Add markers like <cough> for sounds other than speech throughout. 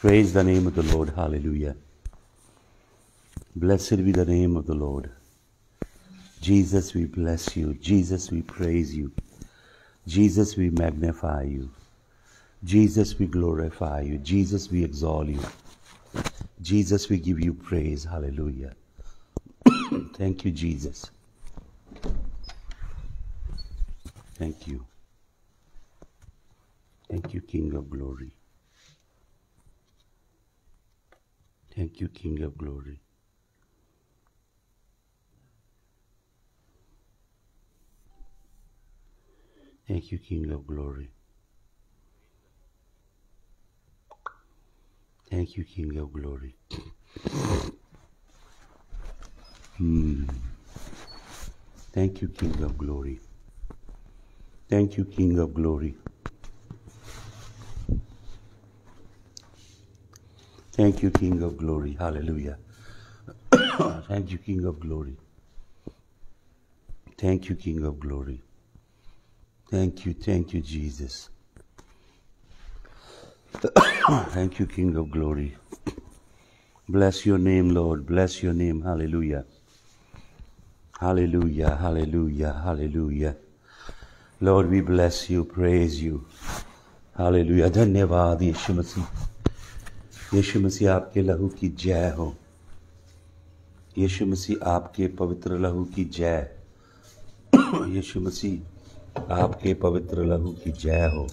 Praise the name of the Lord. Hallelujah. Blessed be the name of the Lord. Jesus, we bless you. Jesus, we praise you. Jesus, we magnify you. Jesus, we glorify you. Jesus, we exalt you. Jesus, we give you praise. Hallelujah. <coughs> Thank you, Jesus. Thank you. Thank you, King of Glory. Thank you, King of Glory. Thank you, King of Glory. Thank you, King of Glory. hmm. Thank you, King of Glory. Thank you, King of Glory. Thank you, King of Glory. Hallelujah. <coughs> Thank you, King of Glory. Thank you, King of Glory. Thank you, thank you, Jesus. <coughs> thank you, King of Glory. Bless your name, Lord. Bless your name. Hallelujah. Hallelujah, hallelujah, hallelujah. Lord, we bless you, praise you. Hallelujah. धन्यवाद यीशु यीशु मसीह आपके लहू की जय हो यीशु मसीह आपके पवित्र लहू की जय यीशु मसीह आपके पवित्र लहू की जय हो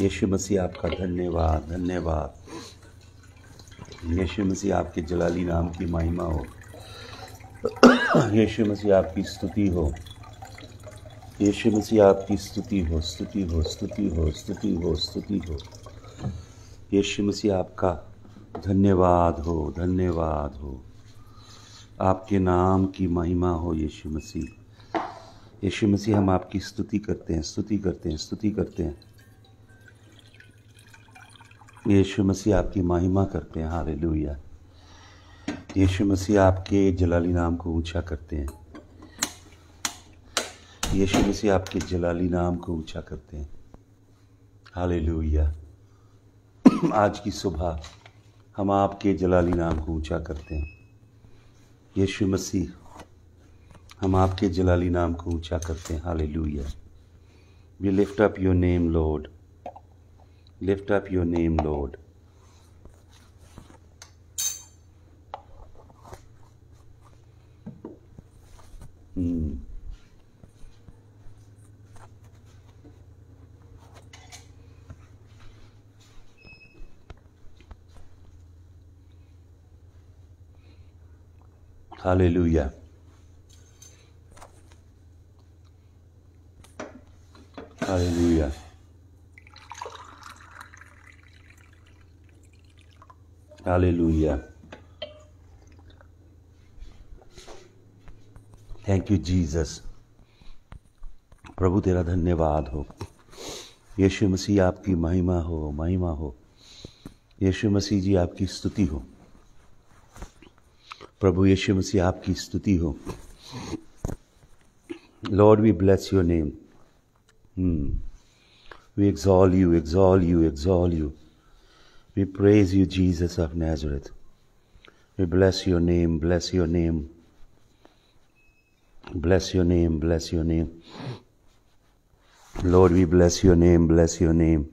यीशु मसीह आपका धन्यवाद धन्यवाद यीशु मसीह आपके जलाली नाम की महिमा हो यीशु मसीह आपकी स्तुति हो यीशु मसीह आपकी स्तुति हो स्तुति हो स्तुति हो स्तुति हो स्तुति हो, स्तुति हो। यीशु मसीह आपका धन्यवाद हो धन्यवाद हो आपके नाम की महिमा हो यीशु मसीह यीशु मसीह हम आपकी स्तुति करते हैं स्तुति करते हैं स्तुति करते हैं यीशु मसीह आपकी महिमा करते हैं हारे लुया यीशु मसीह आपके जलाली नाम को ऊंचा करते हैं यीशु मसीह आपके जलाली नाम को ऊंचा करते हैं हाले लोहिया आज की सुबह हम आपके जलाली नाम को ऊंचा करते हैं यीशु मसीह हम आपके जलाली नाम को ऊंचा करते हैं hallelujah we lift up your name lord lift up your name lord hmm Hallelujah. Hallelujah. Hallelujah. Thank you Jesus प्रभु तेरा धन्यवाद हो यीशु मसीह आपकी महिमा हो महिमा हो यीशु मसीह जी आपकी स्तुति हो प्रभु यीशु मसीह आपकी स्तुति हो Lord, we bless your name. Hmm. We exalt you, exalt you, exalt you. We praise you, Jesus of Nazareth. We bless your name, bless your name. Bless your name, bless your name. Lord, we bless your name, bless your name.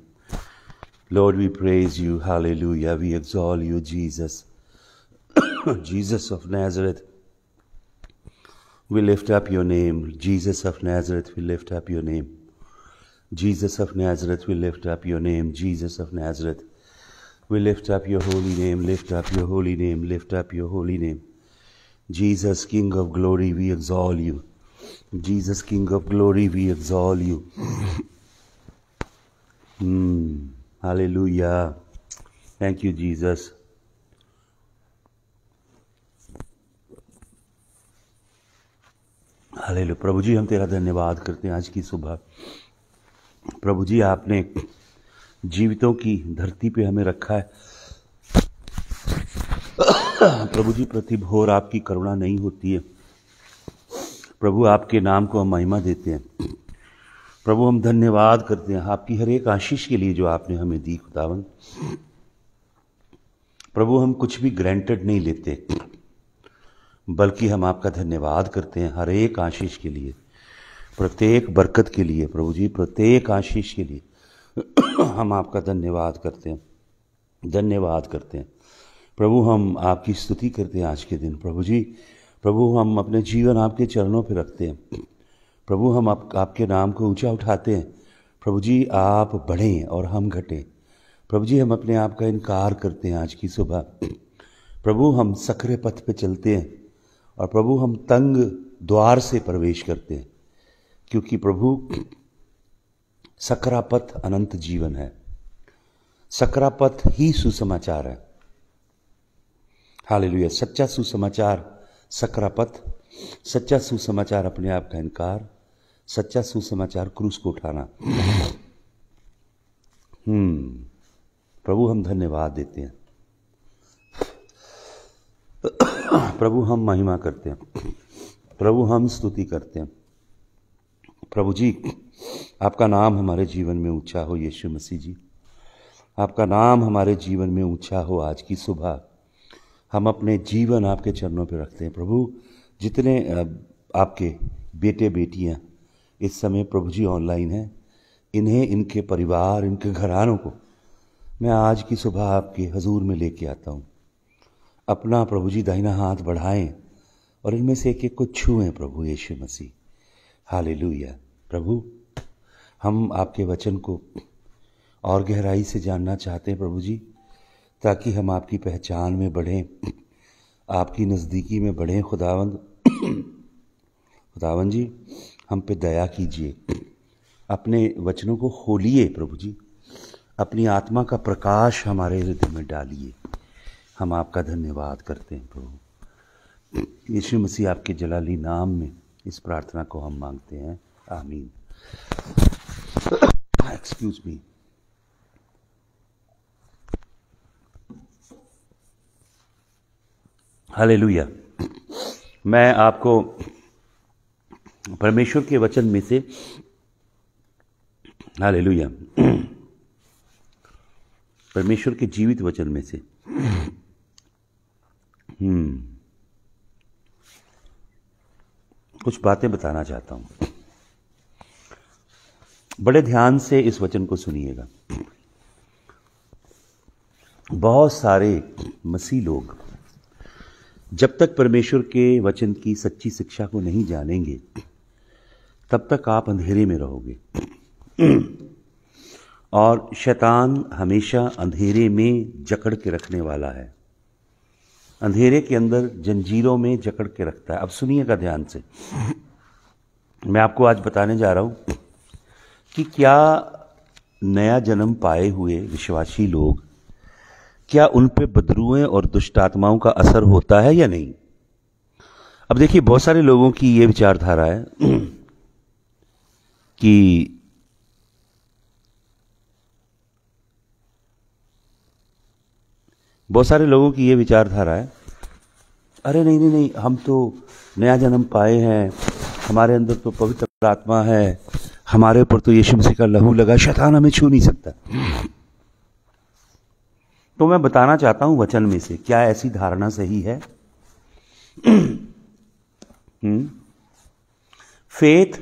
Lord, we praise you, hallelujah. We exalt you, Jesus. <coughs> Jesus of Nazareth, we lift up your name. Jesus of Nazareth, we lift up your name. Jesus of Nazareth, we lift up your name. Jesus of Nazareth, we lift up your holy name. Lift up your holy name. Lift up your holy name. Jesus, King of glory, we exalt you. Jesus, King of glory, we exalt you. <coughs> mm, hallelujah. Thank you, Jesus. हाल लो प्रभु जी हम तेरा धन्यवाद करते हैं आज की सुबह प्रभु जी आपने जीवितों की धरती पे हमें रखा है प्रभु जी प्रतिभोर आपकी करुणा नहीं होती है प्रभु आपके नाम को हम महिमा देते हैं प्रभु हम धन्यवाद करते हैं आपकी हर एक आशीष के लिए जो आपने हमें दी खुदावन प्रभु हम कुछ भी ग्रांटेड नहीं लेते बल्कि हम आपका धन्यवाद करते हैं हर एक आशीष के लिए प्रत्येक बरकत के लिए प्रभु जी प्रत्येक आशीष के लिए <clears throat> हम आपका धन्यवाद करते हैं धन्यवाद करते हैं प्रभु हम आपकी स्तुति करते हैं आज के दिन प्रभु जी प्रभु हम अपने जीवन आपके चरणों पर रखते हैं प्रभु हम आप, आपके नाम को ऊंचा उठाते हैं प्रभु जी आप बढ़ें और हम घटें प्रभु जी हम अपने आप का इनकार करते हैं आज की सुबह <clears throat> प्रभु हम सखरे पथ पे चलते हैं और प्रभु हम तंग द्वार से प्रवेश करते हैं क्योंकि प्रभु सकरापथ अनंत जीवन है सकरापथ ही सुसमाचार है हालेलुया सच्चा सुसमाचार सकरापथ सच्चा सुसमाचार अपने आप का इनकार सच्चा सुसमाचार क्रूस को उठाना हम्म प्रभु हम धन्यवाद देते हैं प्रभु हम महिमा करते हैं प्रभु हम स्तुति करते हैं प्रभु जी आपका नाम हमारे जीवन में ऊंचा हो यीशु मसीह जी आपका नाम हमारे जीवन में ऊंचा हो आज की सुबह हम अपने जीवन आपके चरणों पर रखते हैं प्रभु जितने आपके बेटे बेटियां इस समय प्रभु जी ऑनलाइन हैं इन्हें इनके परिवार इनके घरानों को मैं आज की सुबह आपके हजूर में लेके आता हूँ अपना प्रभु जी दाहिना हाथ बढ़ाएं और इनमें से एक एक को छुएं प्रभु यीशु मसीह हालेलुया प्रभु हम आपके वचन को और गहराई से जानना चाहते हैं प्रभु जी ताकि हम आपकी पहचान में बढ़ें आपकी नज़दीकी में बढ़ें खुदावंद खुदावंद जी हम पे दया कीजिए अपने वचनों को खोलिए प्रभु जी अपनी आत्मा का प्रकाश हमारे हृदय में डालिए हम आपका धन्यवाद करते हैं प्रभु यीशु मसीह आपके जलाली नाम में इस प्रार्थना को हम मांगते हैं आमीन एक्सक्यूज मी हालेलुया मैं आपको परमेश्वर के वचन में से हालेलुया परमेश्वर के जीवित वचन में से हम्म। कुछ बातें बताना चाहता हूं बड़े ध्यान से इस वचन को सुनिएगा बहुत सारे मसीह लोग जब तक परमेश्वर के वचन की सच्ची शिक्षा को नहीं जानेंगे तब तक आप अंधेरे में रहोगे और शैतान हमेशा अंधेरे में जकड़ के रखने वाला है अंधेरे के अंदर जंजीरों में जकड़ के रखता है अब सुनिएगा ध्यान से मैं आपको आज बताने जा रहा हूं कि क्या नया जन्म पाए हुए विश्वासी लोग क्या उन पे बदरुएं और दुष्ट आत्माओं का असर होता है या नहीं अब देखिए बहुत सारे लोगों की ये विचारधारा है कि बहुत सारे लोगों की यह विचारधारा है अरे नहीं नहीं नहीं हम तो नया जन्म पाए हैं हमारे अंदर तो पवित्र आत्मा है हमारे ऊपर तो यीशु मसीह का लहू लगा शैतान हमें छू नहीं सकता तो मैं बताना चाहता हूं वचन में से क्या ऐसी धारणा सही है हम्म। फेथ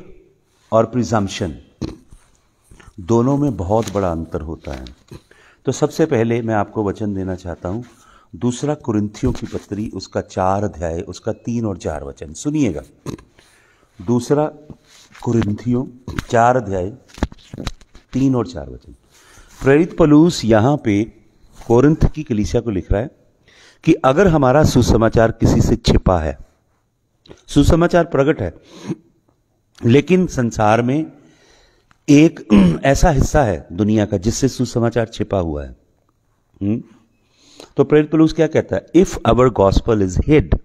और प्रिजम्पशन दोनों में बहुत बड़ा अंतर होता है तो सबसे पहले मैं आपको वचन देना चाहता हूं दूसरा कुरिंथियों की पत्री उसका चार अध्याय उसका तीन और चार वचन सुनिएगा दूसरा कुरिंथियों चार अध्याय तीन और चार वचन प्रेरित पलूस यहां पे कोरिंथ की कलिसिया को लिख रहा है कि अगर हमारा सुसमाचार किसी से छिपा है सुसमाचार प्रकट है लेकिन संसार में एक <clears throat> ऐसा हिस्सा है दुनिया का जिससे सुसमाचार छिपा हुआ है हुँ? हम्म? तो प्रेरित पलूस क्या कहता है if our gospel is hid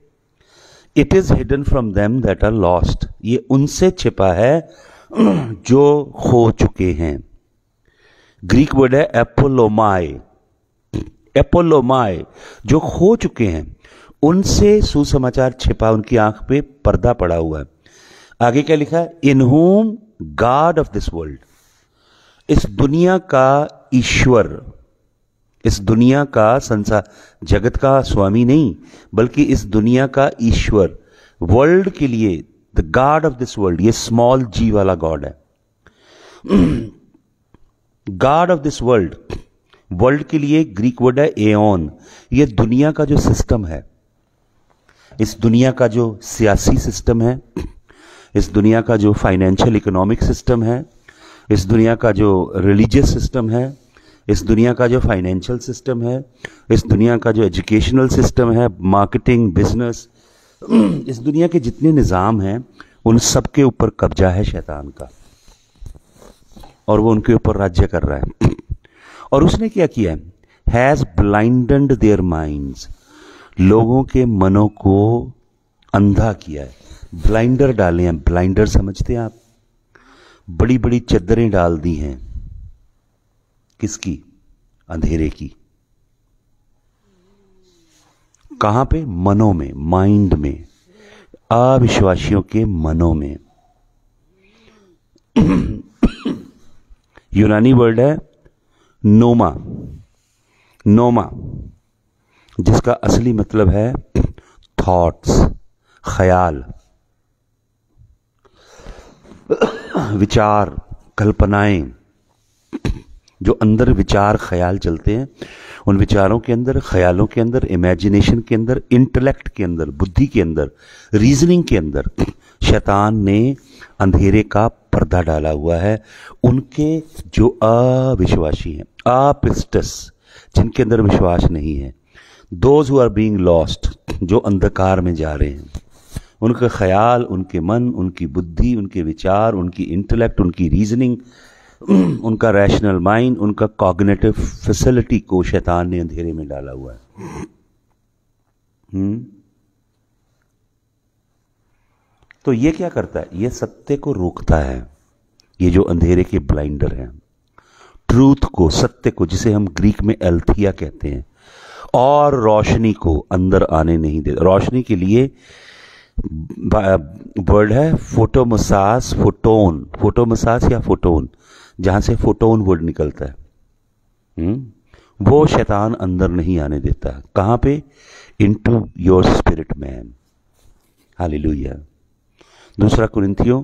it is hidden from them that are lost ये उनसे छिपा है <clears throat> जो खो चुके हैं ग्रीक वर्ड है एपोलोमाए एपोलोमाए जो खो चुके हैं उनसे सुसमाचार छिपा उनकी आंख पे पर्दा पड़ा हुआ है आगे क्या लिखा है in whom god of this world इस दुनिया का ईश्वर इस दुनिया का संसार जगत का स्वामी नहीं बल्कि इस दुनिया का ईश्वर वर्ल्ड के लिए the god of this world ये स्मॉल जी वाला गॉड है god of this world world के लिए ग्रीक वर्ड है एन ये दुनिया का जो सिस्टम है इस दुनिया का जो सियासी सिस्टम है इस दुनिया का जो फाइनेंशियल इकोनॉमिक सिस्टम है इस दुनिया का जो रिलीजियस सिस्टम है इस दुनिया का जो फाइनेंशियल सिस्टम है इस दुनिया का जो एजुकेशनल सिस्टम है मार्केटिंग बिजनेस <clears throat> इस दुनिया के जितने निज़ाम हैं उन सब के ऊपर कब्जा है शैतान का और वो उनके ऊपर राज्य कर रहा है <clears throat> और उसने क्या किया है हैज़ ब्लाइंड देयर माइंड्स लोगों के मनों को अंधा किया है ब्लाइंडर डाले हैं ब्लाइंडर समझते हैं आप बड़ी बड़ी चदरें डाल दी हैं किसकी अंधेरे की कहां पे मनों में माइंड में अविश्वासियों के मनों में <clears throat> यूनानी वर्ड है नोमा नोमा जिसका असली मतलब है थॉट्स ख्याल <clears throat> विचार कल्पनाएं जो अंदर विचार ख्याल चलते हैं उन विचारों के अंदर ख्यालों के अंदर इमेजिनेशन के अंदर इंटेलेक्ट के अंदर बुद्धि के अंदर रीजनिंग के अंदर शैतान ने अंधेरे का पर्दा डाला हुआ है उनके जो अविश्वासी हैं आपिस्टस जिनके अंदर विश्वास नहीं है those who are being lost जो अंधकार में जा रहे हैं उनका ख्याल उनके मन उनकी बुद्धि उनके विचार उनकी इंटेलेक्ट उनकी रीजनिंग <clears throat> उनका रैशनल माइंड उनका कॉग्नेटिव फैसिलिटी को शैतान ने अंधेरे में डाला हुआ है हम्म तो ये क्या करता है ये सत्य को रोकता है ये जो अंधेरे के ब्लाइंडर हैं ट्रूथ को सत्य को जिसे हम ग्रीक में एल्थिया कहते हैं और रोशनी को अंदर आने नहीं देता रोशनी के लिए वर्ड है फोटोमसास फोटोन फोटोमसास या फोटोन जहां से फोटोन वर्ड निकलता है हुँ? हम्म? वो शैतान अंदर नहीं आने देता कहां पे टू योर स्पिरिट मैन हाली दूसरा कुरिंथियों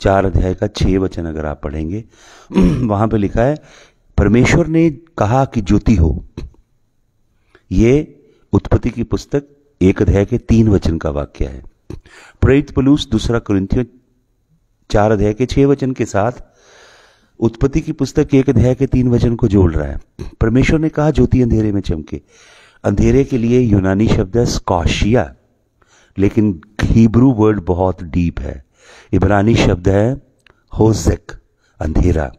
चार अध्याय का छह वचन अगर आप पढ़ेंगे <clears throat> वहां पे लिखा है परमेश्वर ने कहा कि ज्योति हो ये उत्पत्ति की पुस्तक एक अध्याय के तीन वचन का वाक्य है प्रेरित पलूस दूसरा कुरिंथियों चार अध्याय के छह वचन के साथ उत्पत्ति की पुस्तक एक अध्याय के तीन वचन को जोड़ रहा है परमेश्वर ने कहा ज्योति अंधेरे में चमके अंधेरे के लिए यूनानी शब्द है स्कॉशिया लेकिन हिब्रू वर्ड बहुत डीप है इबरानी शब्द है होजेक अंधेरा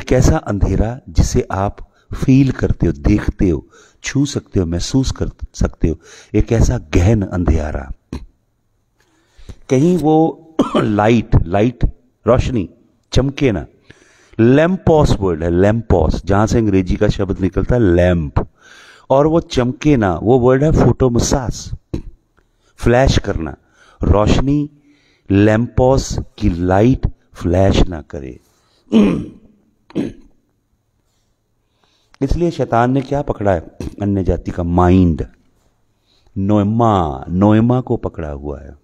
एक ऐसा अंधेरा जिसे आप फील करते हो देखते हो छू सकते हो महसूस कर सकते हो एक ऐसा गहन अंधेरा कहीं वो <clears throat> लाइट लाइट रोशनी चमके ना लैम्पॉस वर्ड है लैम्पॉस जहां से अंग्रेजी का शब्द निकलता है लैम्प और वो चमके ना वो वर्ड है फोटोमसास फ्लैश करना रोशनी लैम्पॉस की लाइट फ्लैश ना करे इसलिए शैतान ने क्या पकड़ा है अन्य जाति का माइंड नोएमा नोएमा को पकड़ा हुआ है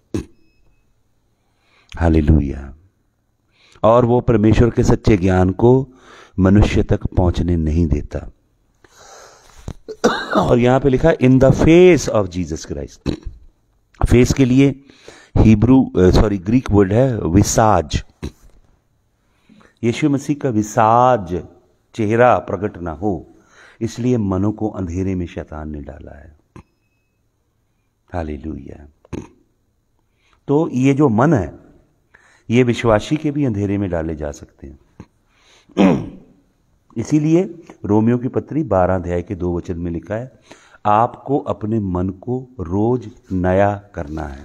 हालेलुया और वो परमेश्वर के सच्चे ज्ञान को मनुष्य तक पहुंचने नहीं देता और यहां पे लिखा in the face of Jesus Christ face के लिए हिब्रू सॉरी ग्रीक वर्ड है विसाज यीशु मसीह का विसाज चेहरा प्रकट ना हो इसलिए मनो को अंधेरे में शैतान ने डाला है हाली तो ये जो मन है ये विश्वासी के भी अंधेरे में डाले जा सकते हैं <clears throat> इसीलिए रोमियो की पत्री बारह अध्याय के दो वचन में लिखा है आपको अपने मन को रोज नया करना है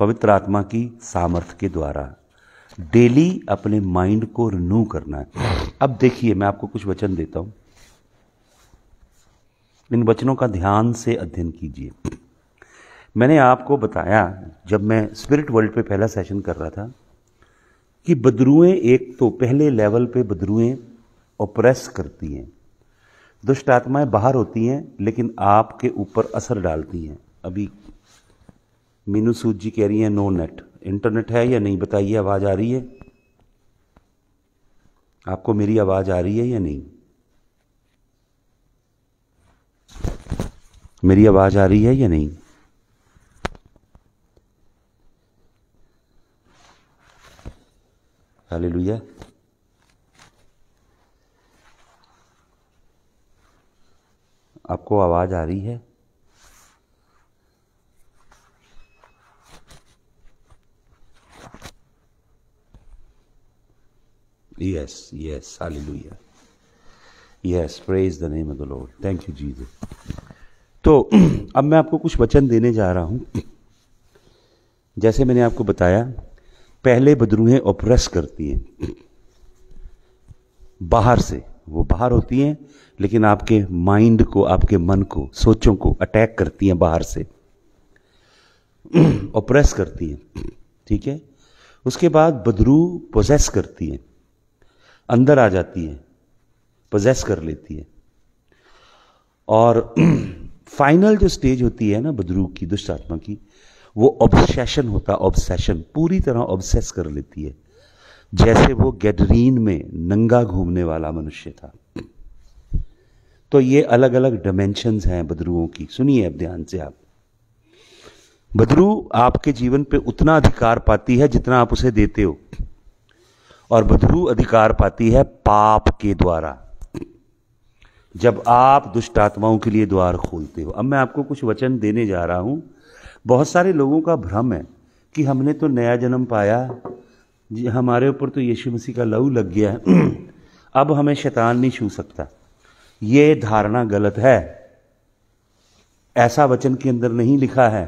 पवित्र आत्मा की सामर्थ्य के द्वारा डेली अपने माइंड को रिन्यू करना है अब देखिए मैं आपको कुछ वचन देता हूं इन वचनों का ध्यान से अध्ययन कीजिए मैंने आपको बताया जब मैं स्पिरिट वर्ल्ड पे पहला सेशन कर रहा था कि बदरुएं एक तो पहले लेवल पे बदरुएं ओप्रेस करती हैं दुष्ट आत्माएं बाहर होती हैं लेकिन आपके ऊपर असर डालती हैं अभी मीनू सूद जी कह रही हैं नो नेट इंटरनेट है या नहीं बताइए आवाज़ आ रही है आपको मेरी आवाज़ आ रही है या नहीं मेरी आवाज़ आ रही है या नहीं हालेलुया आपको आवाज आ रही है yes yes hallelujah yes praise the name of the lord thank you Jesus तो <clears throat> अब मैं आपको कुछ वचन देने जा रहा हूं <clears throat> जैसे मैंने आपको बताया पहले बदरूहें ओपरस करती हैं बाहर से वो बाहर होती हैं लेकिन आपके माइंड को आपके मन को सोचों को अटैक करती हैं बाहर से ओप्रेस <clears throat> करती हैं ठीक है उसके बाद बदरू पोजेस करती हैं अंदर आ जाती हैं पोजेस कर लेती है और फाइनल <clears throat> जो स्टेज होती है ना बदरू की दुष्ट आत्मा की वो ऑब्सेशन होता है ऑब्सेशन पूरी तरह ऑब्सेस कर लेती है जैसे वो गैडरीन में नंगा घूमने वाला मनुष्य था तो ये अलग अलग डायमेंशंस हैं बदरुओं की सुनिए अब ध्यान से आप बदरू आपके जीवन पे उतना अधिकार पाती है जितना आप उसे देते हो और बदरू अधिकार पाती है पाप के द्वारा जब आप दुष्ट आत्माओं के लिए द्वार खोलते हो अब मैं आपको कुछ वचन देने जा रहा हूं बहुत सारे लोगों का भ्रम है कि हमने तो नया जन्म पाया जी हमारे ऊपर तो यीशु मसीह का लहू लग गया है <clears throat> अब हमें शैतान नहीं छू सकता ये धारणा गलत है ऐसा वचन के अंदर नहीं लिखा है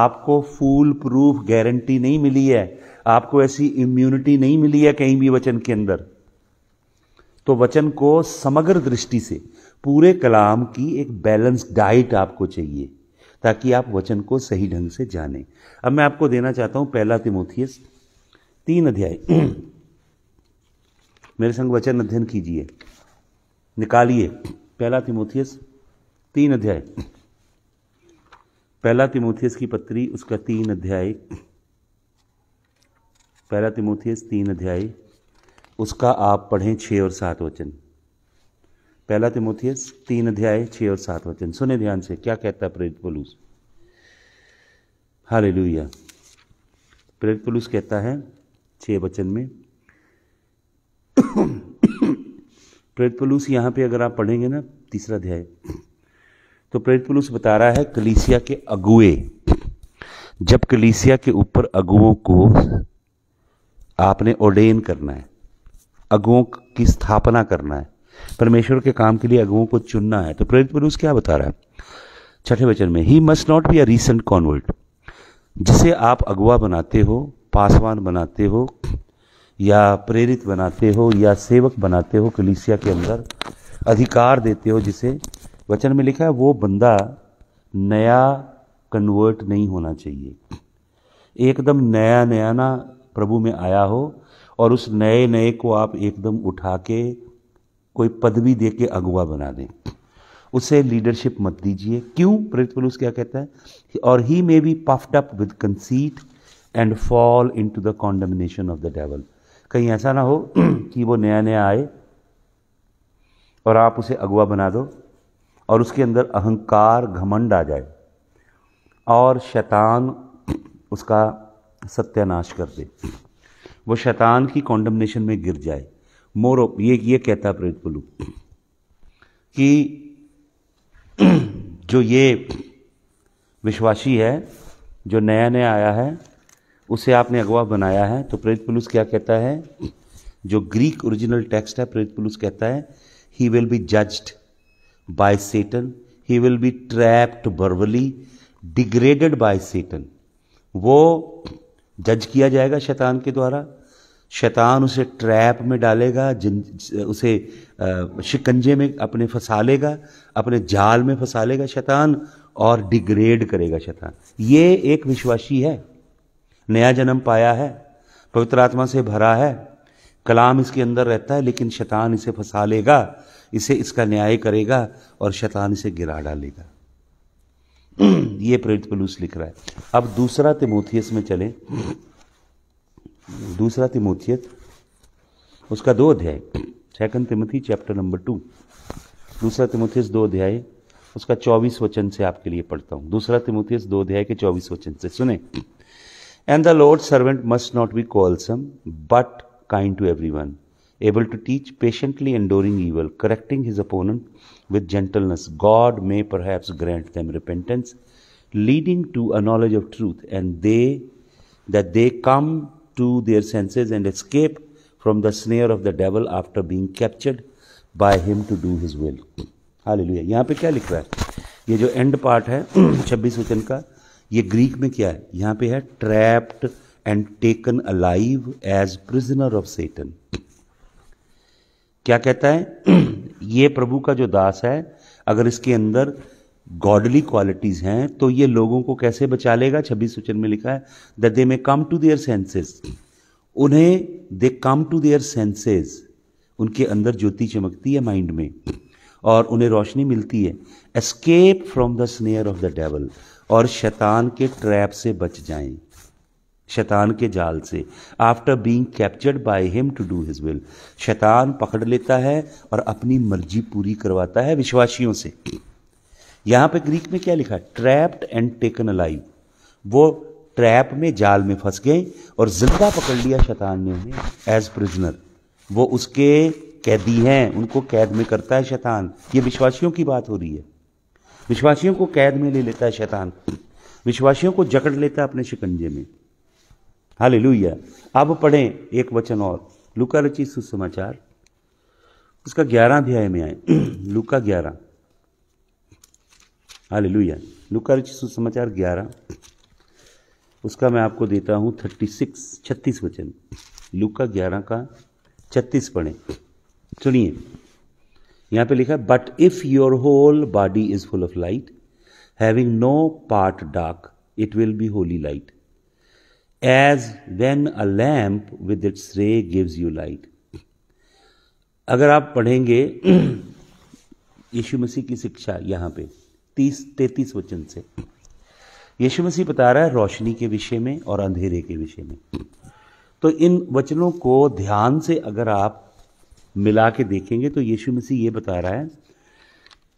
आपको फूल प्रूफ गारंटी नहीं मिली है आपको ऐसी इम्यूनिटी नहीं मिली है कहीं भी वचन के अंदर तो वचन को समग्र दृष्टि से पूरे कलाम की एक बैलेंस डाइट आपको चाहिए ताकि आप वचन को सही ढंग से जानें अब मैं आपको देना चाहता हूं पहला तिमोथियस तीन अध्याय <clears throat> मेरे संग वचन अध्ययन कीजिए निकालिए पहला तिमोथियस तीन अध्याय पहला तिमोथियस की पत्री उसका तीन अध्याय पहला तिमोथियस तीन अध्याय उसका आप पढ़ें छः और सात वचन पहला तिमोथियस तीन अध्याय छः और सात वचन सुने ध्यान से क्या कहता है प्रेरित पुलूस हाल लुया प्रेरित पुलूस कहता है छ वचन में प्रेरित पुलूस यहां पे अगर आप पढ़ेंगे ना तीसरा अध्याय तो प्रेरित पुलूस बता रहा है कलीसिया के अगुए जब कलीसिया के ऊपर अगुओं को आपने ओडेन करना है अगुओं की स्थापना करना है परमेश्वर के काम के लिए अगुओं को चुनना है तो प्रेरित पुरुष क्या बता रहा है छठे वचन में he must not be a recent convert जिसे आप अगुआ बनाते हो पासवान बनाते हो या प्रेरित बनाते हो या सेवक बनाते हो कलीसिया के अंदर अधिकार देते हो जिसे वचन में लिखा है वो बंदा नया कन्वर्ट नहीं होना चाहिए एकदम नया नया ना प्रभु में आया हो और उस नए नए को आप एकदम उठा के कोई पदवी दे के अगुआ बना दें उसे लीडरशिप मत दीजिए क्यों प्रेरित पलूस क्या कहता है और he may be puffed up with conceit and fall into the condemnation of the devil कहीं ऐसा ना हो <clears throat> कि वो नया नया आए और आप उसे अगुवा बना दो और उसके अंदर अहंकार घमंड आ जाए और शैतान <clears throat> उसका सत्यानाश कर दे वो शैतान की कॉन्डमनेशन में गिर जाए मोर ये ये कहता प्रेत कुल्लू कि जो ये विश्वासी है जो नया नया आया है उसे आपने अगवा बनाया है तो प्रेत पुलुस क्या कहता है जो ग्रीक ओरिजिनल टेक्स्ट है प्रेत पुलुस कहता है he will be judged by Satan he will be trapped brutally degraded by Satan वो जज किया जाएगा शैतान के द्वारा शैतान उसे ट्रैप में डालेगा जिन उसे शिकंजे में अपने फंसा लेगा अपने जाल में फंसा लेगा शैतान और डिग्रेड करेगा शैतान ये एक विश्वासी है नया जन्म पाया है पवित्र आत्मा से भरा है कलाम इसके अंदर रहता है लेकिन शैतान इसे फंसा लेगा इसे इसका न्याय करेगा और शैतान इसे गिरा डालेगा <clears throat> ये प्रेरित पलूस लिख रहा है अब दूसरा तिमोथियस में चलें दूसरा तिमोथियत उसका दो अध्याय second Timothy chapter number two दूसरा तिमोथियस दो अध्याय उसका चौबीस वचन से आपके लिए पढ़ता हूँ दूसरा तिमोथियस दो अध्याय के चौबीस वचन से सुने and the lord servant must not be quarrelsome but kind to every one able to teach patiently enduring evil correcting his opponent with gentleness god may perhaps grant them repentance leading to a knowledge of truth and they that they come to their senses and escape from the snare of the devil after being captured by him to do his will. Hallelujah यहाँ पे क्या लिख रहा है ये जो and part है <clears throat> छब्बीस वचन का ये ग्रीक में क्या है यहाँ पे है trapped and taken alive as prisoner of Satan क्या कहता है <clears throat> ये प्रभु का जो दास है अगर इसके अंदर गॉडली क्वालिटीज़ हैं तो ये लोगों को कैसे बचा लेगा छब्बीस वचन में लिखा है the they may come to their senses उन्हें they come to their senses उनके अंदर ज्योति चमकती है माइंड में और उन्हें रोशनी मिलती है escape from the snare of the devil और शैतान के ट्रैप से बच जाएं शैतान के जाल से after being captured by him to do his will शैतान पकड़ लेता है और अपनी मर्जी पूरी करवाता है विश्वासियों से यहां पे ग्रीक में क्या लिखा है ट्रैप्ड एंड टेकन अलाइव वो ट्रैप में जाल में फंस गए और जिंदा पकड़ लिया शैतान ने उन्हें एज प्रिजनर वो उसके कैदी हैं उनको कैद में करता है शैतान ये विश्वासियों की बात हो रही है विश्वासियों को कैद में ले लेता है शैतान विश्वासियों को जकड़ लेता है अपने शिकंजे में हाल अब पढ़ें एक वचन और लुका रचित सुसमाचार उसका ग्यारह अध्याय में आए <clears throat> लुका ग्यारह हाल लुका रुचि सुसमाचार ग्यारह उसका मैं आपको देता हूँ थर्टी सिक्स छत्तीस वचन लुका ग्यारह का छत्तीस पढ़े सुनिए यहाँ पे लिखा है but if your whole body is full of light having no part dark it will be wholly light as when a lamp with its ray gives you light अगर आप पढ़ेंगे <clears throat> यीशु मसीह की शिक्षा यहाँ पे तीस तैतीस वचन से यीशु मसीह बता रहा है रोशनी के विषय में और अंधेरे के विषय में तो इन वचनों को ध्यान से अगर आप मिला के देखेंगे तो यीशु मसीह ये बता रहा है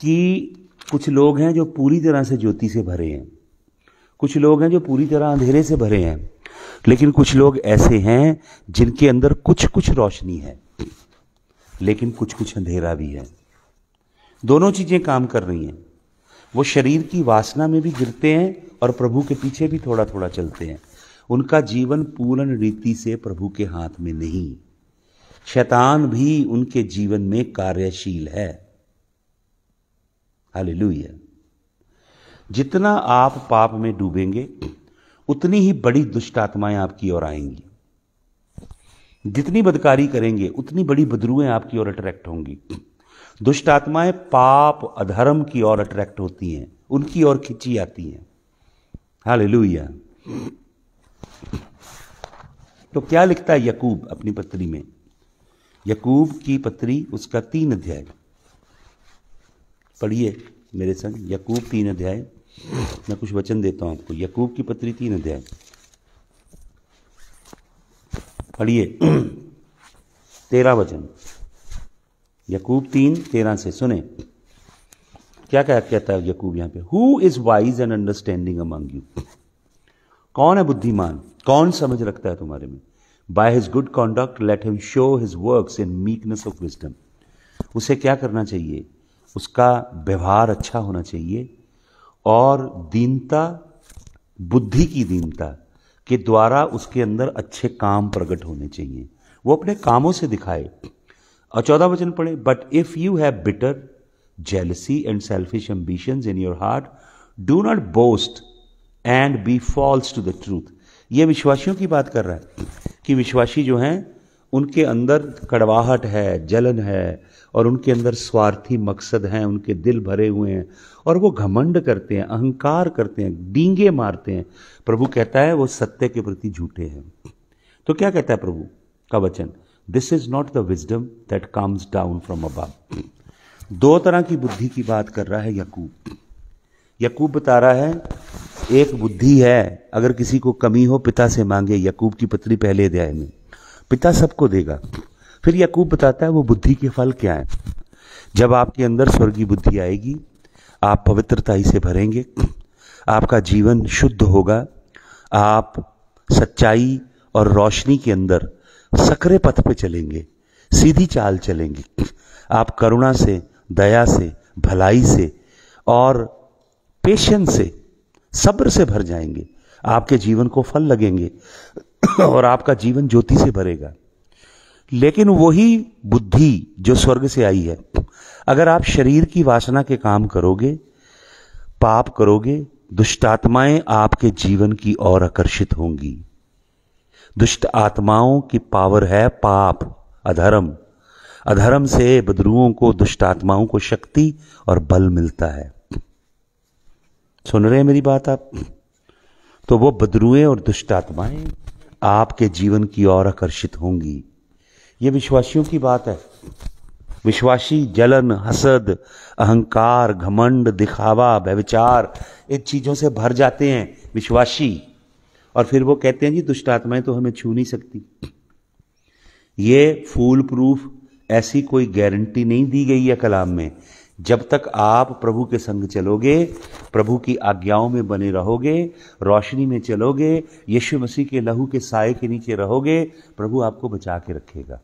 कि कुछ लोग हैं जो पूरी तरह से ज्योति से भरे हैं कुछ लोग हैं जो पूरी तरह अंधेरे से भरे हैं लेकिन कुछ लोग ऐसे हैं जिनके अंदर कुछ कुछ रोशनी है लेकिन कुछ कुछ अंधेरा भी है दोनों चीज़ें काम कर रही हैं वो शरीर की वासना में भी गिरते हैं और प्रभु के पीछे भी थोड़ा थोड़ा चलते हैं उनका जीवन पूर्ण रीति से प्रभु के हाथ में नहीं शैतान भी उनके जीवन में कार्यशील है हालेलुया जितना आप पाप में डूबेंगे उतनी ही बड़ी दुष्ट आत्माएं आपकी ओर आएंगी जितनी बदकारी करेंगे उतनी बड़ी बदरुएं आपकी ओर अट्रैक्ट होंगी दुष्ट आत्माएं पाप अधर्म की ओर अट्रैक्ट होती हैं उनकी ओर खिंची आती हैं हालेलुया तो क्या लिखता है यकूब अपनी पत्री में यकूब की पत्री उसका तीन अध्याय पढ़िए मेरे संग यकूब तीन अध्याय मैं कुछ वचन देता हूं आपको यकूब की पत्री तीन अध्याय पढ़िए <clears throat> तेरा वचन यकूब तीन तेरह से सुने क्या कह कहता है यकूब यहां पे who is wise and understanding among you कौन है बुद्धिमान कौन समझ रखता है तुम्हारे में by his good conduct let him show his work in meekness of wisdom उसे क्या करना चाहिए उसका व्यवहार अच्छा होना चाहिए और दीनता बुद्धि की दीनता के द्वारा उसके अंदर अच्छे काम प्रकट होने चाहिए वो अपने कामों से दिखाए और चौदह वचन पढ़े but if you have bitter jealousy and selfish ambition in your heart do not boast and be false to the truth ये विश्वासियों की बात कर रहा है कि विश्वासी जो हैं उनके अंदर कड़वाहट है जलन है और उनके अंदर स्वार्थी मकसद हैं उनके दिल भरे हुए हैं और वो घमंड करते हैं अहंकार करते हैं डींगे मारते हैं प्रभु कहता है वो सत्य के प्रति झूठे हैं तो क्या कहता है प्रभु का वचन this is not the wisdom that comes down from above दो तरह की बुद्धि की बात कर रहा है यकूब यकूब बता रहा है एक बुद्धि है अगर किसी को कमी हो पिता से मांगे यकूब की पत्री पहले अध्याय में पिता सबको देगा फिर यकूब बताता है वो बुद्धि के फल क्या है जब आपके अंदर स्वर्गीय बुद्धि आएगी आप ही से भरेंगे आपका जीवन शुद्ध होगा आप सच्चाई और रोशनी के अंदर सकरे पथ पे चलेंगे सीधी चाल चलेंगे आप करुणा से दया से भलाई से और पेशेंस से सब्र से भर जाएंगे आपके जीवन को फल लगेंगे और आपका जीवन ज्योति से भरेगा लेकिन वही बुद्धि जो स्वर्ग से आई है अगर आप शरीर की वासना के काम करोगे पाप करोगे दुष्टात्माएं आपके जीवन की ओर आकर्षित होंगी दुष्ट आत्माओं की पावर है पाप अधर्म अधर्म से बदरुओं को दुष्ट आत्माओं को शक्ति और बल मिलता है सुन रहे हैं मेरी बात आप तो वो बदरुए और दुष्ट आत्माएं आपके जीवन की ओर आकर्षित होंगी ये विश्वासियों की बात है विश्वासी जलन हसद अहंकार घमंड दिखावा व्यविचार इन चीजों से भर जाते हैं विश्वासी और फिर वो कहते हैं जी दुष्ट आत्माएं तो हमें छू नहीं सकती ये फूल प्रूफ ऐसी कोई गारंटी नहीं दी गई है कलाम में जब तक आप प्रभु के संग चलोगे प्रभु की आज्ञाओं में बने रहोगे रोशनी में चलोगे यीशु मसीह के लहू के साय के नीचे रहोगे प्रभु आपको बचा के रखेगा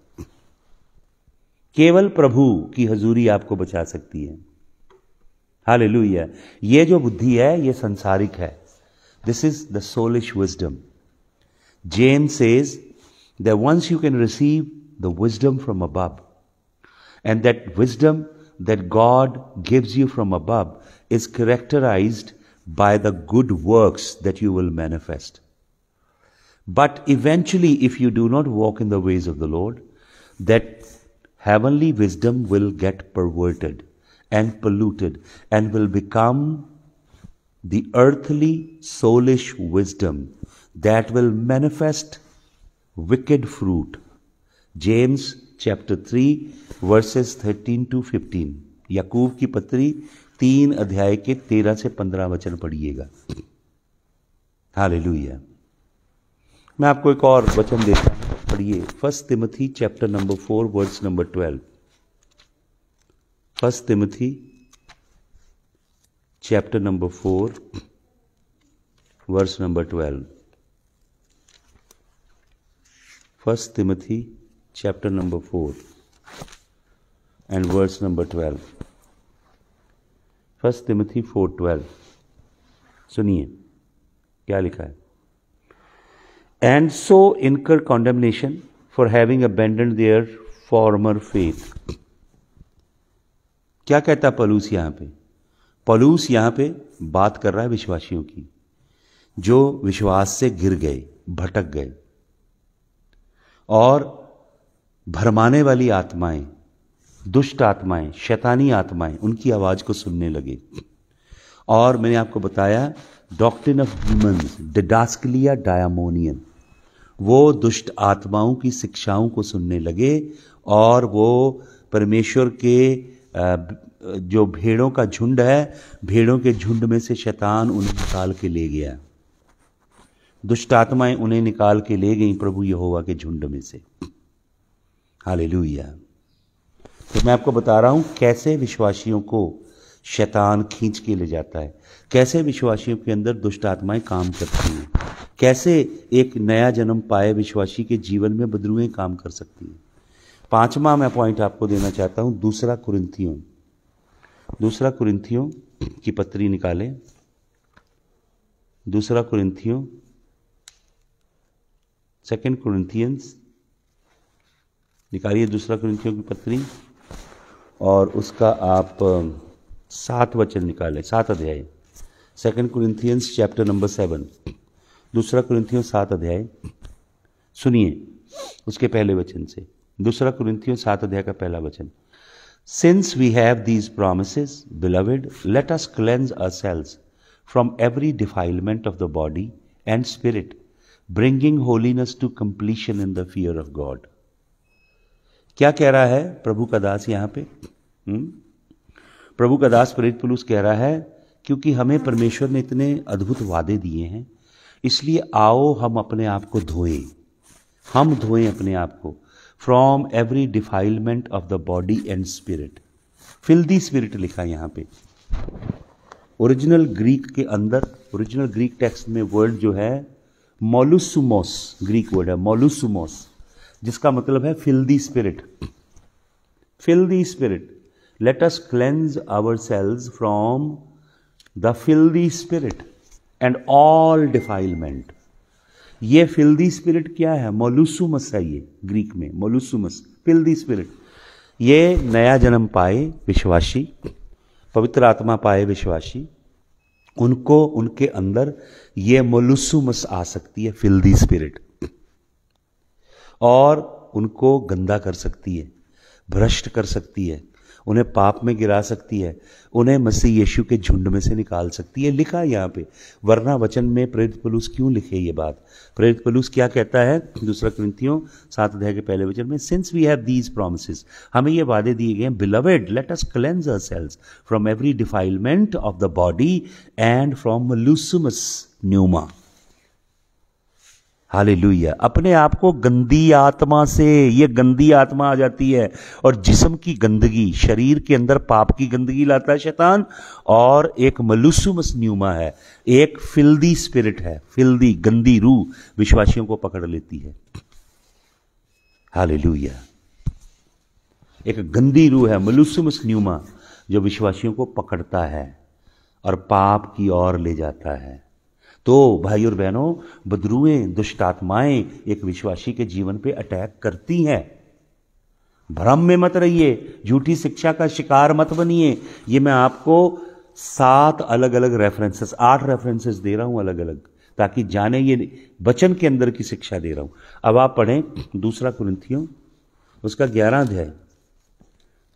केवल प्रभु की हजूरी आपको बचा सकती है हाल ये जो बुद्धि है ये संसारिक है This is the soulish wisdom. James says that once you can receive the wisdom from above, and that wisdom that God gives you from above is characterized by the good works that you will manifest. But eventually, if you do not walk in the ways of the Lord, that heavenly wisdom will get perverted and polluted and will become the earthly, soulish wisdom that will manifest wicked fruit. James chapter 3 verses 13 to 15. यकूब की पत्री तीन अध्याय के तेरह से पंद्रह वचन पढ़िएगा हाले मैं आपको एक और वचन देता हूँ पढ़िए first Timothy chapter number four verse number twelve first Timothy chapter number 4, verse number 12. First Timothy chapter number 4 and verse number 12. First Timothy 4:12. सुनिए क्या लिखा है and so incur condemnation for having abandoned their former faith क्या कहता पलूस यहां पे पलूस यहां पे बात कर रहा है विश्वासियों की जो विश्वास से गिर गए भटक गए और भरमाने वाली आत्माएं दुष्ट आत्माएं शैतानी आत्माएं उनकी आवाज़ को सुनने लगे और मैंने आपको बताया डॉक्टर ऑफ ह्यूमन डिडास्कलिया डायामोनियन वो दुष्ट आत्माओं की शिक्षाओं को सुनने लगे और वो परमेश्वर के जो भेड़ों का झुंड है भेड़ों के झुंड में से शैतान उन्हें निकाल के ले गया दुष्ट आत्माएं उन्हें निकाल के ले गई प्रभु यहोवा के झुंड में से हाले तो मैं आपको बता रहा हूं कैसे विश्वासियों को शैतान खींच के ले जाता है कैसे विश्वासियों के अंदर दुष्ट आत्माएं काम करती हैं कैसे एक नया जन्म पाए विश्वासी के जीवन में बदरुएं काम कर सकती हैं पांचवा मैं पॉइंट आपको देना चाहता हूं दूसरा कुरिंथियों दूसरा कुरिंथियों की पत्री निकालें दूसरा कुरिंथियों सेकेंड कुरिंथियंस निकालिए दूसरा कुरिंथियों की पत्री और उसका आप सात वचन निकालें सात अध्याय second Corinthians chapter number seven दूसरा कुरिंथियों सात अध्याय सुनिए उसके पहले वचन से दूसरा कुरिंथियों सात अध्याय का पहला वचन Since we have these promises, beloved, let us cleanse ourselves from every defilement of the body and spirit, bringing holiness to completion in the fear of God. kya keh raha hai prabhu ka das yahan pe hmm? प्रभु का दास प्रेत पुलुस कह रहा है क्योंकि हमें परमेश्वर ने इतने अद्भुत वादे दिए हैं इसलिए आओ हम अपने आप को धोएं हम धोएं अपने आप को from every defilement of the body and spirit filthy spirit लिखा यहां पे ओरिजिनल ग्रीक के अंदर ओरिजिनल ग्रीक टेक्स्ट में वर्ड जो है मोलुसुमोस ग्रीक वर्ड है मोलुसुमोस जिसका मतलब है filthy spirit filthy spirit let us cleanse our selves from the filthy spirit and all defilement ये फिल्दी स्पिरिट क्या है मोलूसुमस है ये ग्रीक में मोलूसुमस फिल्दी स्पिरिट ये नया जन्म पाए विश्वासी पवित्र आत्मा पाए विश्वासी उनको उनके अंदर ये मोलूसुमस आ सकती है फिल्दी स्पिरिट और उनको गंदा कर सकती है भ्रष्ट कर सकती है उन्हें पाप में गिरा सकती है उन्हें मसीह यीशु के झुंड में से निकाल सकती है लिखा यहाँ पे वरना वचन में प्रेरित पलूस क्यों लिखे ये बात प्रेरित पलूस क्या कहता है दूसरा क्रंथियों सात अध्याय के पहले वचन में since we have these promise हमें ये वादे दिए गए हैं beloved let us cleanse our selves from every defilement of the body and from लूसुमस न्यूमा हालेलुया अपने आप को गंदी आत्मा से ये गंदी आत्मा आ जाती है और जिसम की गंदगी शरीर के अंदर पाप की गंदगी लाता है शैतान और एक मलुसुमस न्यूमा है एक फिल्दी स्पिरिट है फिल्दी गंदी रूह विश्वासियों को पकड़ लेती है हालेलुया एक गंदी रूह है मलुसुमस न्यूमा जो विश्वासियों को पकड़ता है और पाप की ओर ले जाता है तो भाई और बहनों बदरुएं दुष्ट आत्माएं एक विश्वासी के जीवन पे अटैक करती हैं भ्रम में मत रहिए झूठी शिक्षा का शिकार मत बनिए ये मैं आपको सात अलग अलग रेफरेंसेस आठ रेफरेंसेस दे रहा हूं अलग अलग ताकि जाने ये वचन के अंदर की शिक्षा दे रहा हूं अब आप पढ़ें दूसरा कुरिंथियों उसका ग्यारह अध्याय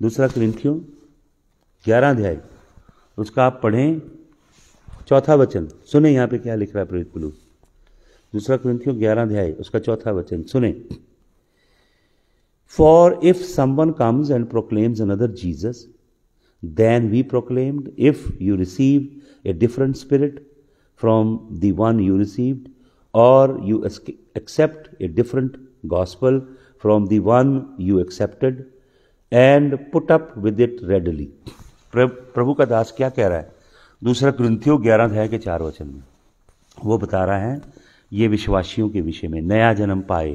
दूसरा क्रंथियो ग्यारह अध्याय उसका आप पढ़ें चौथा वचन सुने यहाँ पे क्या लिख रहा है प्रेरित पुलूस दूसरा क्रंथियों ग्यारह अध्याय उसका चौथा वचन सुने for if someone comes and proclaims another Jesus than we proclaimed if you receive a different spirit from the one you received और you accept a different gospel from the one you accepted and put up with it readily प्रभु का दास क्या कह रहा है दूसरा ग्रंथियो ग्यारह अध्याय के चार वचन में वो बता रहा है ये विश्वासियों के विषय में नया जन्म पाए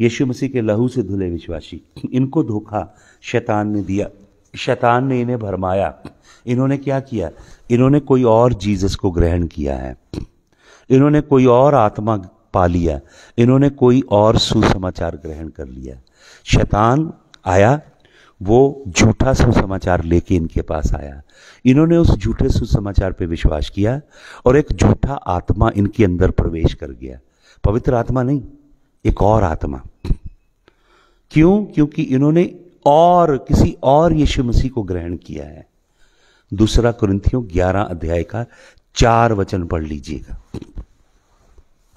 यीशु मसीह के लहू से धुले विश्वासी इनको धोखा शैतान ने दिया शैतान ने इन्हें भरमाया इन्होंने क्या किया इन्होंने कोई और जीसस को ग्रहण किया है इन्होंने कोई और आत्मा पा लिया इन्होंने कोई और सुसमाचार ग्रहण कर लिया शैतान आया वो झूठा सुसमाचार लेके इनके पास आया इन्होंने उस झूठे सुसमाचार पे विश्वास किया और एक झूठा आत्मा इनके अंदर प्रवेश कर गया पवित्र आत्मा नहीं एक और आत्मा क्यों क्योंकि इन्होंने और किसी और यीशु मसीह को ग्रहण किया है दूसरा कुरिंथियों ग्यारह अध्याय का चार वचन पढ़ लीजिएगा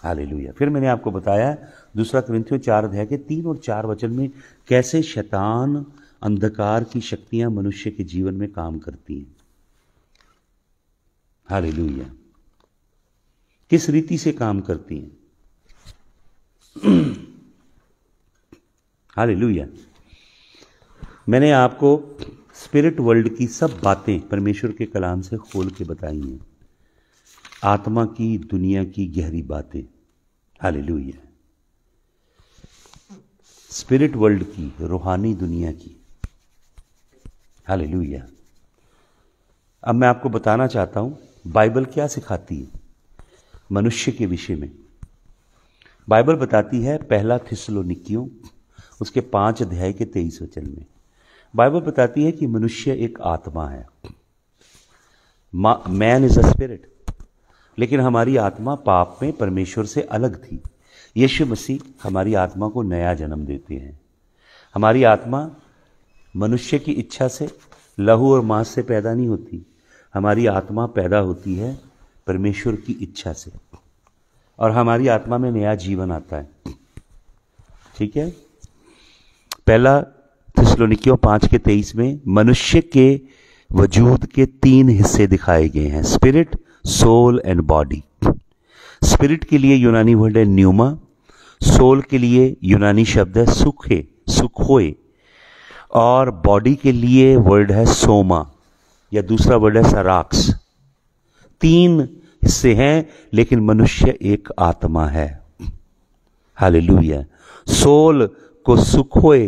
हालेलुया फिर मैंने आपको बताया दूसरा क्रंथियों चार अध्याय के तीन और चार वचन में कैसे शैतान अंधकार की शक्तियां मनुष्य के जीवन में काम करती हैं हाल किस रीति से काम करती हैं हाल मैंने आपको स्पिरिट वर्ल्ड की सब बातें परमेश्वर के कलाम से खोल के बताई हैं आत्मा की दुनिया की गहरी बातें हाल स्पिरिट वर्ल्ड की रूहानी दुनिया की हालेलुया अब मैं आपको बताना चाहता हूं बाइबल क्या सिखाती है मनुष्य के विषय में बाइबल बताती है पहला थिसलोनिकियों उसके पांच अध्याय के तेईस वचन में बाइबल बताती है कि मनुष्य एक आत्मा है मैन इज अ स्पिरिट लेकिन हमारी आत्मा पाप में परमेश्वर से अलग थी यीशु मसीह हमारी आत्मा को नया जन्म देते हैं हमारी आत्मा मनुष्य की इच्छा से लहू और मांस से पैदा नहीं होती हमारी आत्मा पैदा होती है परमेश्वर की इच्छा से और हमारी आत्मा में नया जीवन आता है ठीक है पहला थिसलोनिकियों पांच के तेईस में मनुष्य के वजूद के तीन हिस्से दिखाए गए हैं spirit soul and body spirit के लिए यूनानी वर्ड है न्यूमा सोल के लिए यूनानी शब्द है सुखे सुखोए और बॉडी के लिए वर्ड है सोमा या दूसरा वर्ड है सराक्स तीन हिस्से हैं लेकिन मनुष्य एक आत्मा है हालेलुया सोल को सुखोए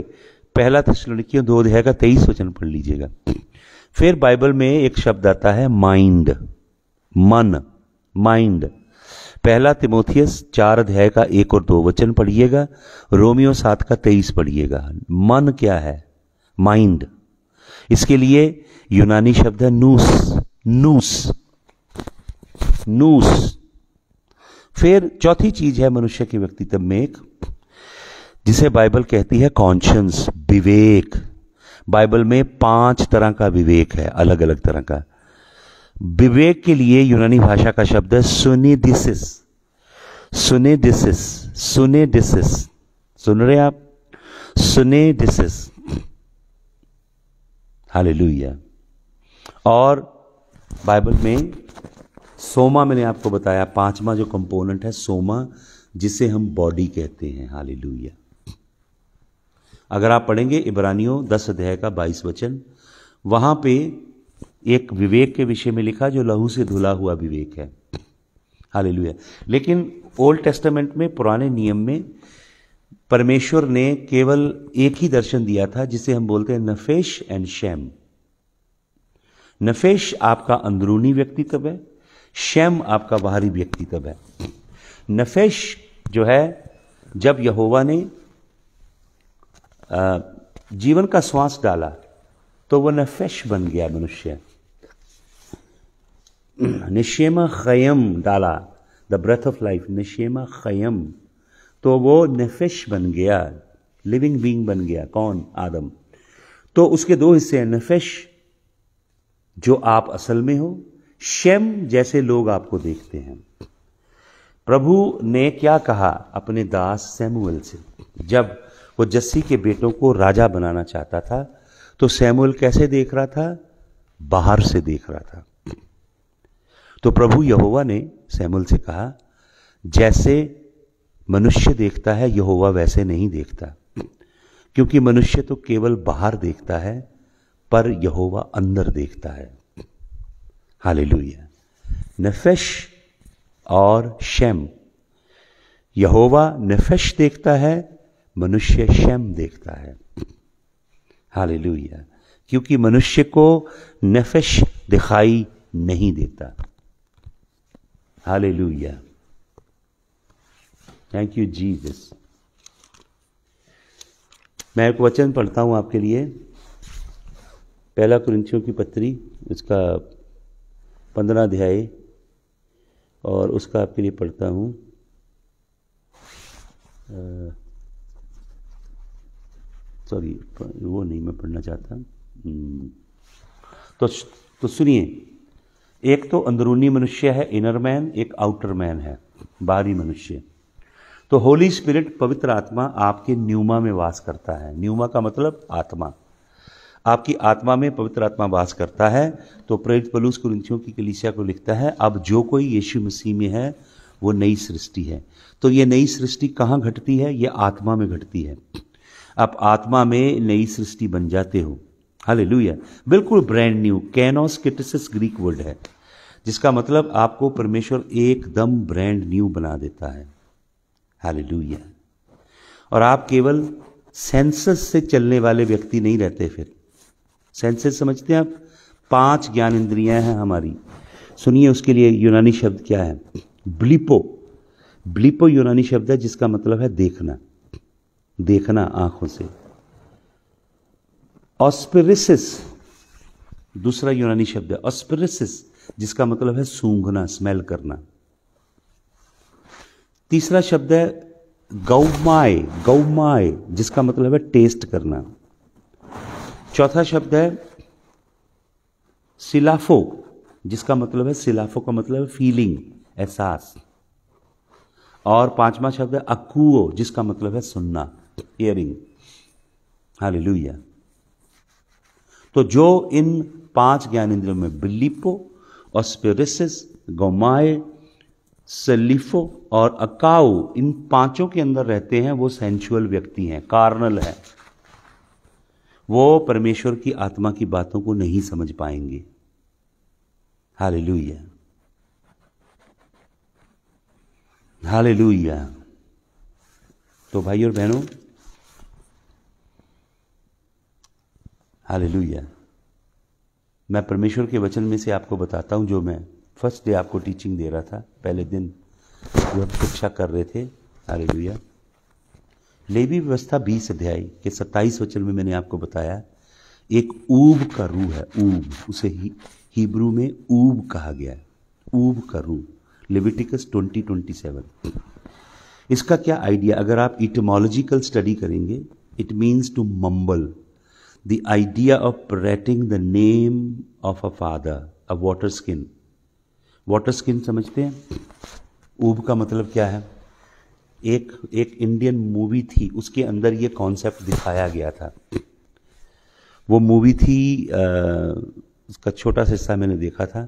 पहला तस्लुनिकियों दो अध्याय का तेईस वचन पढ़ लीजिएगा फिर बाइबल में एक शब्द आता है माइंड मन माइंड पहला तिमोथियस चार अध्याय का एक और दो वचन पढ़िएगा रोमियो सात का तेईस पढ़िएगा मन क्या है माइंड इसके लिए यूनानी शब्द है नूस नूस नूस फिर चौथी चीज है मनुष्य के व्यक्तित्व में एक जिसे बाइबल कहती है कॉन्शियंस विवेक बाइबल में पांच तरह का विवेक है अलग अलग तरह का विवेक के लिए यूनानी भाषा का शब्द है सुनिदिसिस सुनेडिसिस सुनेडिसिस सुन रहे हैं आप सुनेडिसिस हालेलुया और बाइबल में सोमा मैंने आपको बताया पांचवा जो कंपोनेंट है सोमा जिसे हम बॉडी कहते हैं हालेलुया अगर आप पढ़ेंगे इब्रानियों दस अध्याय का बाईस वचन वहां पे एक विवेक के विषय में लिखा जो लहू से धुला हुआ विवेक है हालेलुया लेकिन ओल्ड टेस्टामेंट में पुराने नियम में परमेश्वर ने केवल एक ही दर्शन दिया था जिसे हम बोलते हैं नफेश एंड शैम नफेश आपका अंदरूनी व्यक्तित्व है शैम आपका बाहरी व्यक्तित्व है नफेश जो है जब यहोवा ने जीवन का श्वास डाला तो वह नफेश बन गया मनुष्य निशेमा खयम डाला द ब्रेथ ऑफ लाइफ निशेमा खयम तो वो नफिश बन गया लिविंग बींग बन गया कौन आदम तो उसके दो हिस्से हैं नफिश जो आप असल में हो शम जैसे लोग आपको देखते हैं प्रभु ने क्या कहा अपने दास सैमुअल से जब वो जस्सी के बेटों को राजा बनाना चाहता था तो सैमुअल कैसे देख रहा था बाहर से देख रहा था तो प्रभु यहोवा ने सैमुअल से कहा जैसे मनुष्य देखता है यहोवा वैसे नहीं देखता क्योंकि मनुष्य तो केवल बाहर देखता है पर यहोवा अंदर देखता है हाल नफेश और शैम यहोवा नफेश देखता है मनुष्य शैम देखता है हाल क्योंकि मनुष्य को नफेश दिखाई नहीं देता हालेलुया थैंक यू जीसस मैं एक वचन पढ़ता हूँ आपके लिए पहला कुरिंथियों की पत्री उसका पंद्रह अध्याय और उसका आपके लिए पढ़ता हूँ सॉरी वो नहीं मैं पढ़ना चाहता हम्म, तो तो सुनिए एक तो अंदरूनी मनुष्य है इनर मैन एक आउटर मैन है बाहरी मनुष्य तो होली स्पिरिट पवित्र आत्मा आपके न्यूमा में वास करता है न्यूमा का मतलब आत्मा आपकी आत्मा में पवित्र आत्मा वास करता है तो प्रेरित पलूस कुरिंथियों की कलिसिया को लिखता है अब जो कोई यीशु मसीह में है वो नई सृष्टि है तो ये नई सृष्टि कहाँ घटती है ये आत्मा में घटती है आप आत्मा में नई सृष्टि बन जाते हो हाले बिल्कुल ब्रांड न्यू कैनोस किटिस ग्रीक वर्ड है जिसका मतलब आपको परमेश्वर एकदम ब्रांड न्यू बना देता है हालेलुया और आप केवल सेंसस से चलने वाले व्यक्ति नहीं रहते फिर सेंसेस समझते हैं आप पांच ज्ञान इंद्रियां हैं हमारी सुनिए उसके लिए यूनानी शब्द क्या है ब्लिपो ब्लिपो यूनानी शब्द है जिसका मतलब है देखना देखना आंखों से ऑस्पिरिसिस दूसरा यूनानी शब्द है ऑस्पिरिसिस जिसका मतलब है सूंघना स्मेल करना तीसरा शब्द है गौमाय गौमाय जिसका मतलब है टेस्ट करना चौथा शब्द है सिलाफो जिसका मतलब है सिलाफो का मतलब है फीलिंग एहसास और पांचवा शब्द है अकुओ जिसका मतलब है सुनना इयरिंग हालेलुया तो जो इन पांच ज्ञान इंद्रियों में और ऑस्पेरिसिस गौमाय सलीफो और अकाऊ इन पांचों के अंदर रहते हैं वो सेंचुअल व्यक्ति हैं कार्नल है वो परमेश्वर की आत्मा की बातों को नहीं समझ पाएंगे हालेलुया लुइया तो भाई और बहनों हालेलुया मैं परमेश्वर के वचन में से आपको बताता हूं जो मैं फर्स्ट डे आपको टीचिंग दे रहा था पहले दिन जो हम शिक्षा कर रहे थे अरे भैया लेवी व्यवस्था बीस अध्याय के सत्ताईस वचन में मैंने आपको बताया एक ऊब का रू है ऊब उसे ही, हिब्रू में ऊब कहा गया है ऊब का रू लेविटिकस ट्वेंटी ट्वेंटी सेवन इसका क्या आइडिया अगर आप इटमोलॉजिकल स्टडी करेंगे it means to mumble the idea of rating the name of a father a water skin water skin समझते हैं ऊब का मतलब क्या है एक एक इंडियन मूवी थी उसके अंदर ये कॉन्सेप्ट दिखाया गया था वो मूवी थी आ, उसका छोटा सा हिस्सा मैंने देखा था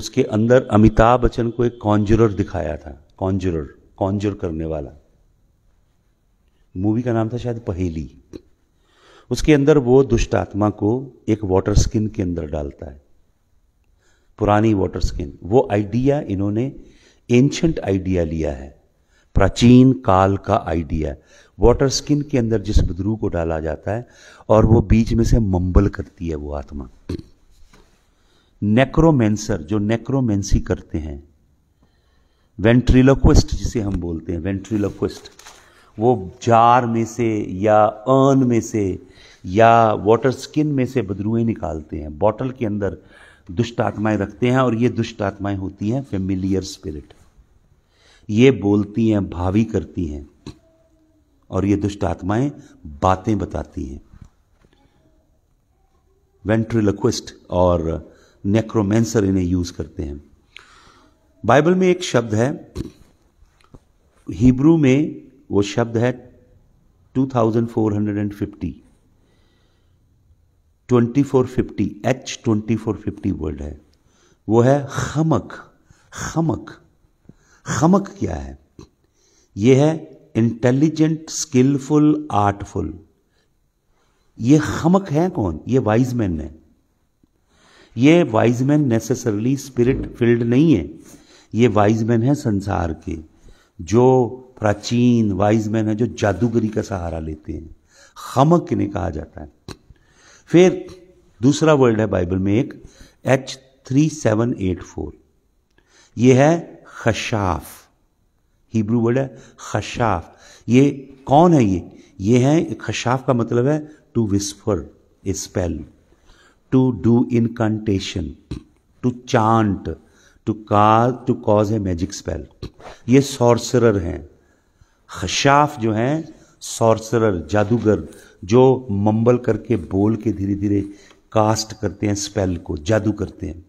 उसके अंदर अमिताभ बच्चन को एक कॉन्जुरर दिखाया था कॉन्जुरर कॉन्जुर करने वाला मूवी का नाम था शायद पहेली उसके अंदर वो दुष्ट आत्मा को एक वाटर स्किन के अंदर डालता है पुरानी वाटर स्किन वो आइडिया इन्होंने एंशंट आइडिया लिया है प्राचीन काल का आइडिया वाटर स्किन के अंदर जिस बदरू को डाला जाता है और वो बीच में से मंबल करती है वो आत्मा नेक्रोमेंसर जो नेक्रोमेंसी करते हैं वेंट्रिलोक्विस्ट जिसे हम बोलते हैं वेंट्रिलोक्विस्ट वो जार में से या अर्न में से या वाटर स्किन में से बदरुएं निकालते हैं बॉटल के अंदर दुष्ट आत्माएं रखते हैं और ये दुष्ट आत्माएं होती हैं फेमिलियर स्पिरिट ये बोलती हैं भावी करती हैं और ये दुष्ट आत्माएं बातें बताती हैं वेंट्रिलक्विस्ट और नेक्रोमेंसर इन्हें यूज करते हैं बाइबल में एक शब्द है हिब्रू में वो शब्द है 2450 2450 एच 2450 वर्ड है वो है खमक खमक खमक क्या है ये है इंटेलिजेंट स्किलफुल आर्टफुल ये खमक है कौन ये वाइजमैन है ये वाइजमैन नेसेसरली स्पिरिट फील्ड नहीं है ये वाइजमैन है संसार के जो प्राचीन वाइजमैन है जो जादूगरी का सहारा लेते हैं खमक इन्हें कहा जाता है फिर दूसरा वर्ड है बाइबल में एक H three seven eight four यह है खशाफ हिब्रू वर्ड है खशाफ ये कौन है ये ये है खशाफ का मतलब है to whisper a spell to do incantation to chant to cause to cause a magic spell ये सॉर्सरर हैं खशाफ जो हैं सॉर्सरर जादूगर जो मंबल करके बोल के धीरे धीरे कास्ट करते हैं स्पेल को जादू करते हैं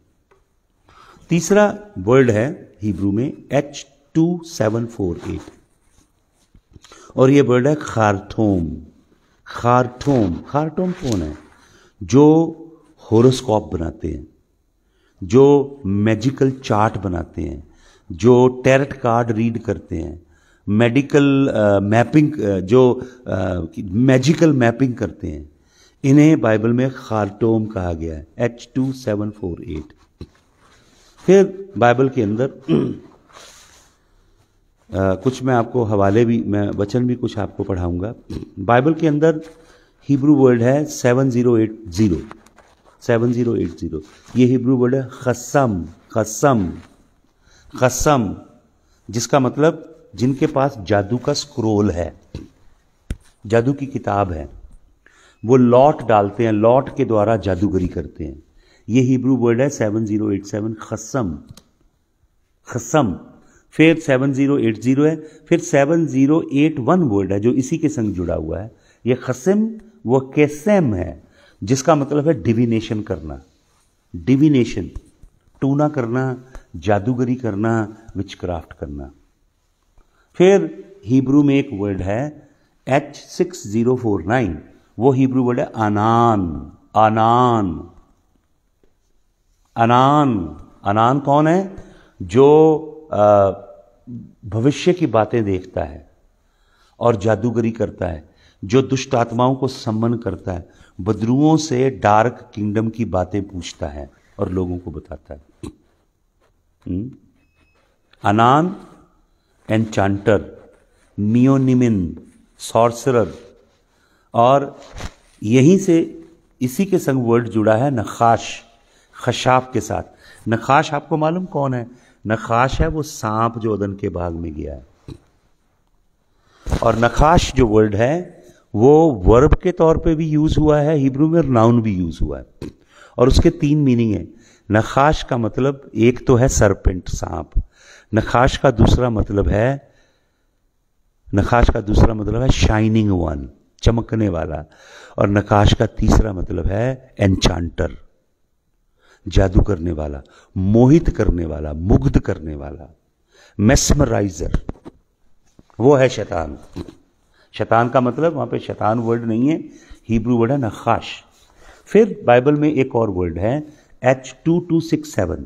तीसरा वर्ड है हिब्रू में H two seven four eight और यह वर्ड है खारथोम खारथोम खारथोम कौन है जो होरोस्कोप बनाते हैं जो मैजिकल चार्ट बनाते हैं जो टेरट कार्ड रीड करते हैं मेडिकल मैपिंग uh, uh, जो मैजिकल uh, मैपिंग करते हैं इन्हें बाइबल में खारटोम कहा गया है H two seven four eight फिर बाइबल के अंदर आ, <clears throat> कुछ मैं आपको हवाले भी मैं वचन भी कुछ आपको पढ़ाऊंगा बाइबल के अंदर हिब्रू वर्ड है seven zero eight zero seven zero eight zero ये हिब्रू वर्ड है खसम खसम खसम जिसका मतलब जिनके पास जादू का स्क्रोल है जादू की किताब है वो लॉट डालते हैं लॉट के द्वारा जादूगरी करते हैं ये हिब्रू वर्ड है सेवन जीरो एट सेवन खसम खसम फिर सेवन जीरो एट जीरो है फिर seven zero eight one word है जो इसी के संग जुड़ा हुआ है ये खसम वो कैसेम है जिसका मतलब है डिविनेशन करना डिविनेशन टूना करना जादूगरी करना विच क्राफ्ट करना फिर हिब्रू में एक वर्ड है H six zero four nine वो हिब्रू वर्ड है अनान अनान अनान अनान कौन है जो भविष्य की बातें देखता है और जादूगरी करता है जो दुष्ट आत्माओं को सम्मन करता है बदरुओं से डार्क किंगडम की बातें पूछता है और लोगों को बताता है हम्म? अनान एनचांटर मियोनिमिन सॉर्सरर और यहीं से इसी के संग वर्ड जुड़ा है नखाश खशाफ के साथ नखाश आपको मालूम कौन है नखाश है वो सांप जो उदन के भाग में गया है और नखाश जो वर्ड है वो वर्ब के तौर पे भी यूज़ हुआ है हिब्रू में और नाउन भी यूज़ हुआ है और उसके तीन मीनिंग है नखाश का मतलब एक तो है सरपेंट सांप नखाश का दूसरा मतलब है नखाश का दूसरा मतलब है शाइनिंग वन चमकने वाला और नकाश का तीसरा मतलब है एनचांटर जादू करने वाला मोहित करने वाला मुग्ध करने वाला मेस्मराइजर वो है शैतान शैतान का मतलब वहां पे शैतान वर्ड नहीं है हिब्रू वर्ड है नखाश फिर बाइबल में एक और वर्ड है H two two six seven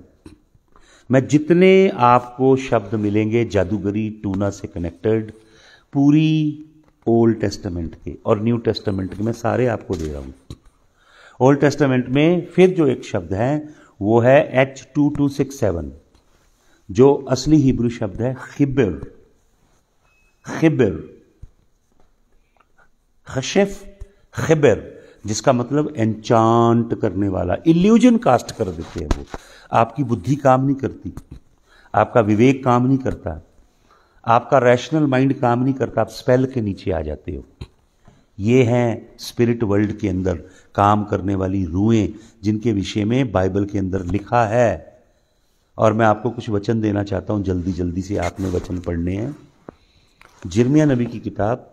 मैं जितने आपको शब्द मिलेंगे जादूगरी टूना से कनेक्टेड पूरी ओल्ड टेस्टामेंट के और न्यू टेस्टामेंट के मैं सारे आपको दे रहा हूं ओल्ड टेस्टामेंट में फिर जो एक शब्द है वो है H two two six seven जो असली हिब्रू शब्द है खिबिर खिबिर खशिफ खिबिर जिसका मतलब एंचांट करने वाला इल्यूजन कास्ट कर देते हैं वो आपकी बुद्धि काम नहीं करती आपका विवेक काम नहीं करता आपका रैशनल माइंड काम नहीं करता आप स्पेल के नीचे आ जाते हो ये हैं स्पिरिट वर्ल्ड के अंदर काम करने वाली रूहें जिनके विषय में बाइबल के अंदर लिखा है और मैं आपको कुछ वचन देना चाहता हूं जल्दी जल्दी से आपने वचन पढ़ने हैं जिरमिया नबी की किताब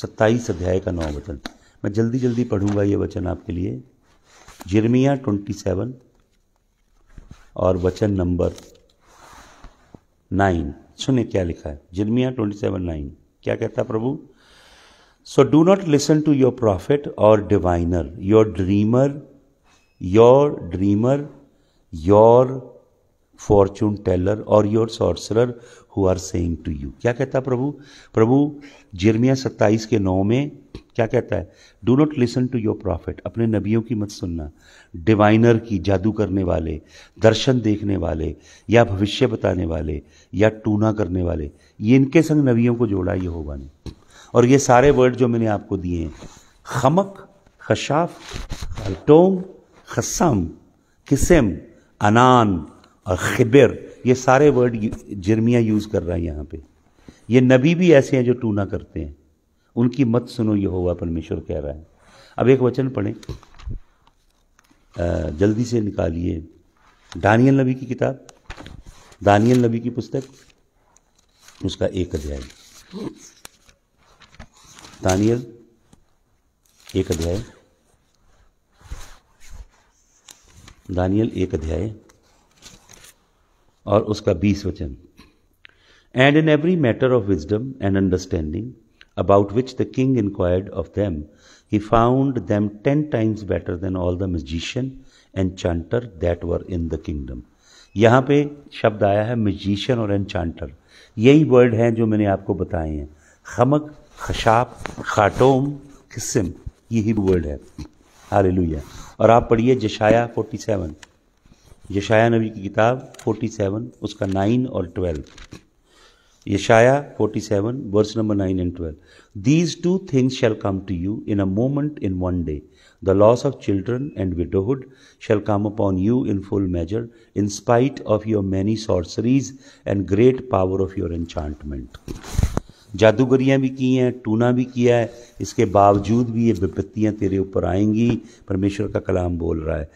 सत्ताईस अध्याय का नौ वचन मैं जल्दी जल्दी पढ़ूंगा ये वचन आपके लिए जिरमिया ट्वेंटी सेवन और वचन नंबर नाइन सुनिए क्या लिखा है जिरमिया ट्वेंटी सेवन नाइन क्या कहता प्रभु so do not listen to your prophet और diviner your dreamer your dreamer your fortune teller और your sorcerer who are saying to you क्या कहता प्रभु प्रभु जिरमिया सत्ताईस के नौ में क्या कहता है do not listen to your prophet अपने नबियों की मत सुनना डिवाइनर की जादू करने वाले दर्शन देखने वाले या भविष्य बताने वाले या टूना करने वाले ये इनके संग नबियों को जोड़ा ये होगा ने और ये सारे वर्ड जो मैंने आपको दिए हैं खमक खशाफ अल्टोंग खसम किसम अनान और खिबिर ये सारे वर्ड जर्मिया यूज़ कर रहा है यहाँ पे ये नबी भी ऐसे हैं जो टूना करते हैं उनकी मत सुनो यह होगा परमेश्वर कह रहा है अब एक वचन पढ़ें जल्दी से निकालिए दानियल नबी की किताब दानियल नबी की पुस्तक उसका एक अध्याय दानियल एक अध्याय दानियल एक अध्याय और उसका बीस वचन and in every matter of wisdom and understanding about which the king inquired of them, he found them ten times better than all the magician and chanter that were in the kingdom. यहाँ पे शब्द आया है magician और एनचांटर यही word हैं जो मैंने आपको बताए हैं खमक खशाप खाटोम किस्म यही वर्ड है हालेलुया और आप पढ़िए जशाया 47 जशाया नबी की किताब 47 उसका 9 और 12 Yeshaya 47, verse number 9 and 12. These two things shall come to you in a moment in one day. The loss of children and widowhood shall come upon you in full measure, in spite of your many sorceries and great power of your enchantment. जादूगरियाँ भी की हैं tuna भी किया है इसके बावजूद भी ये विपत्तियाँ तेरे ऊपर आएंगी परमेश्वर का कलाम बोल रहा है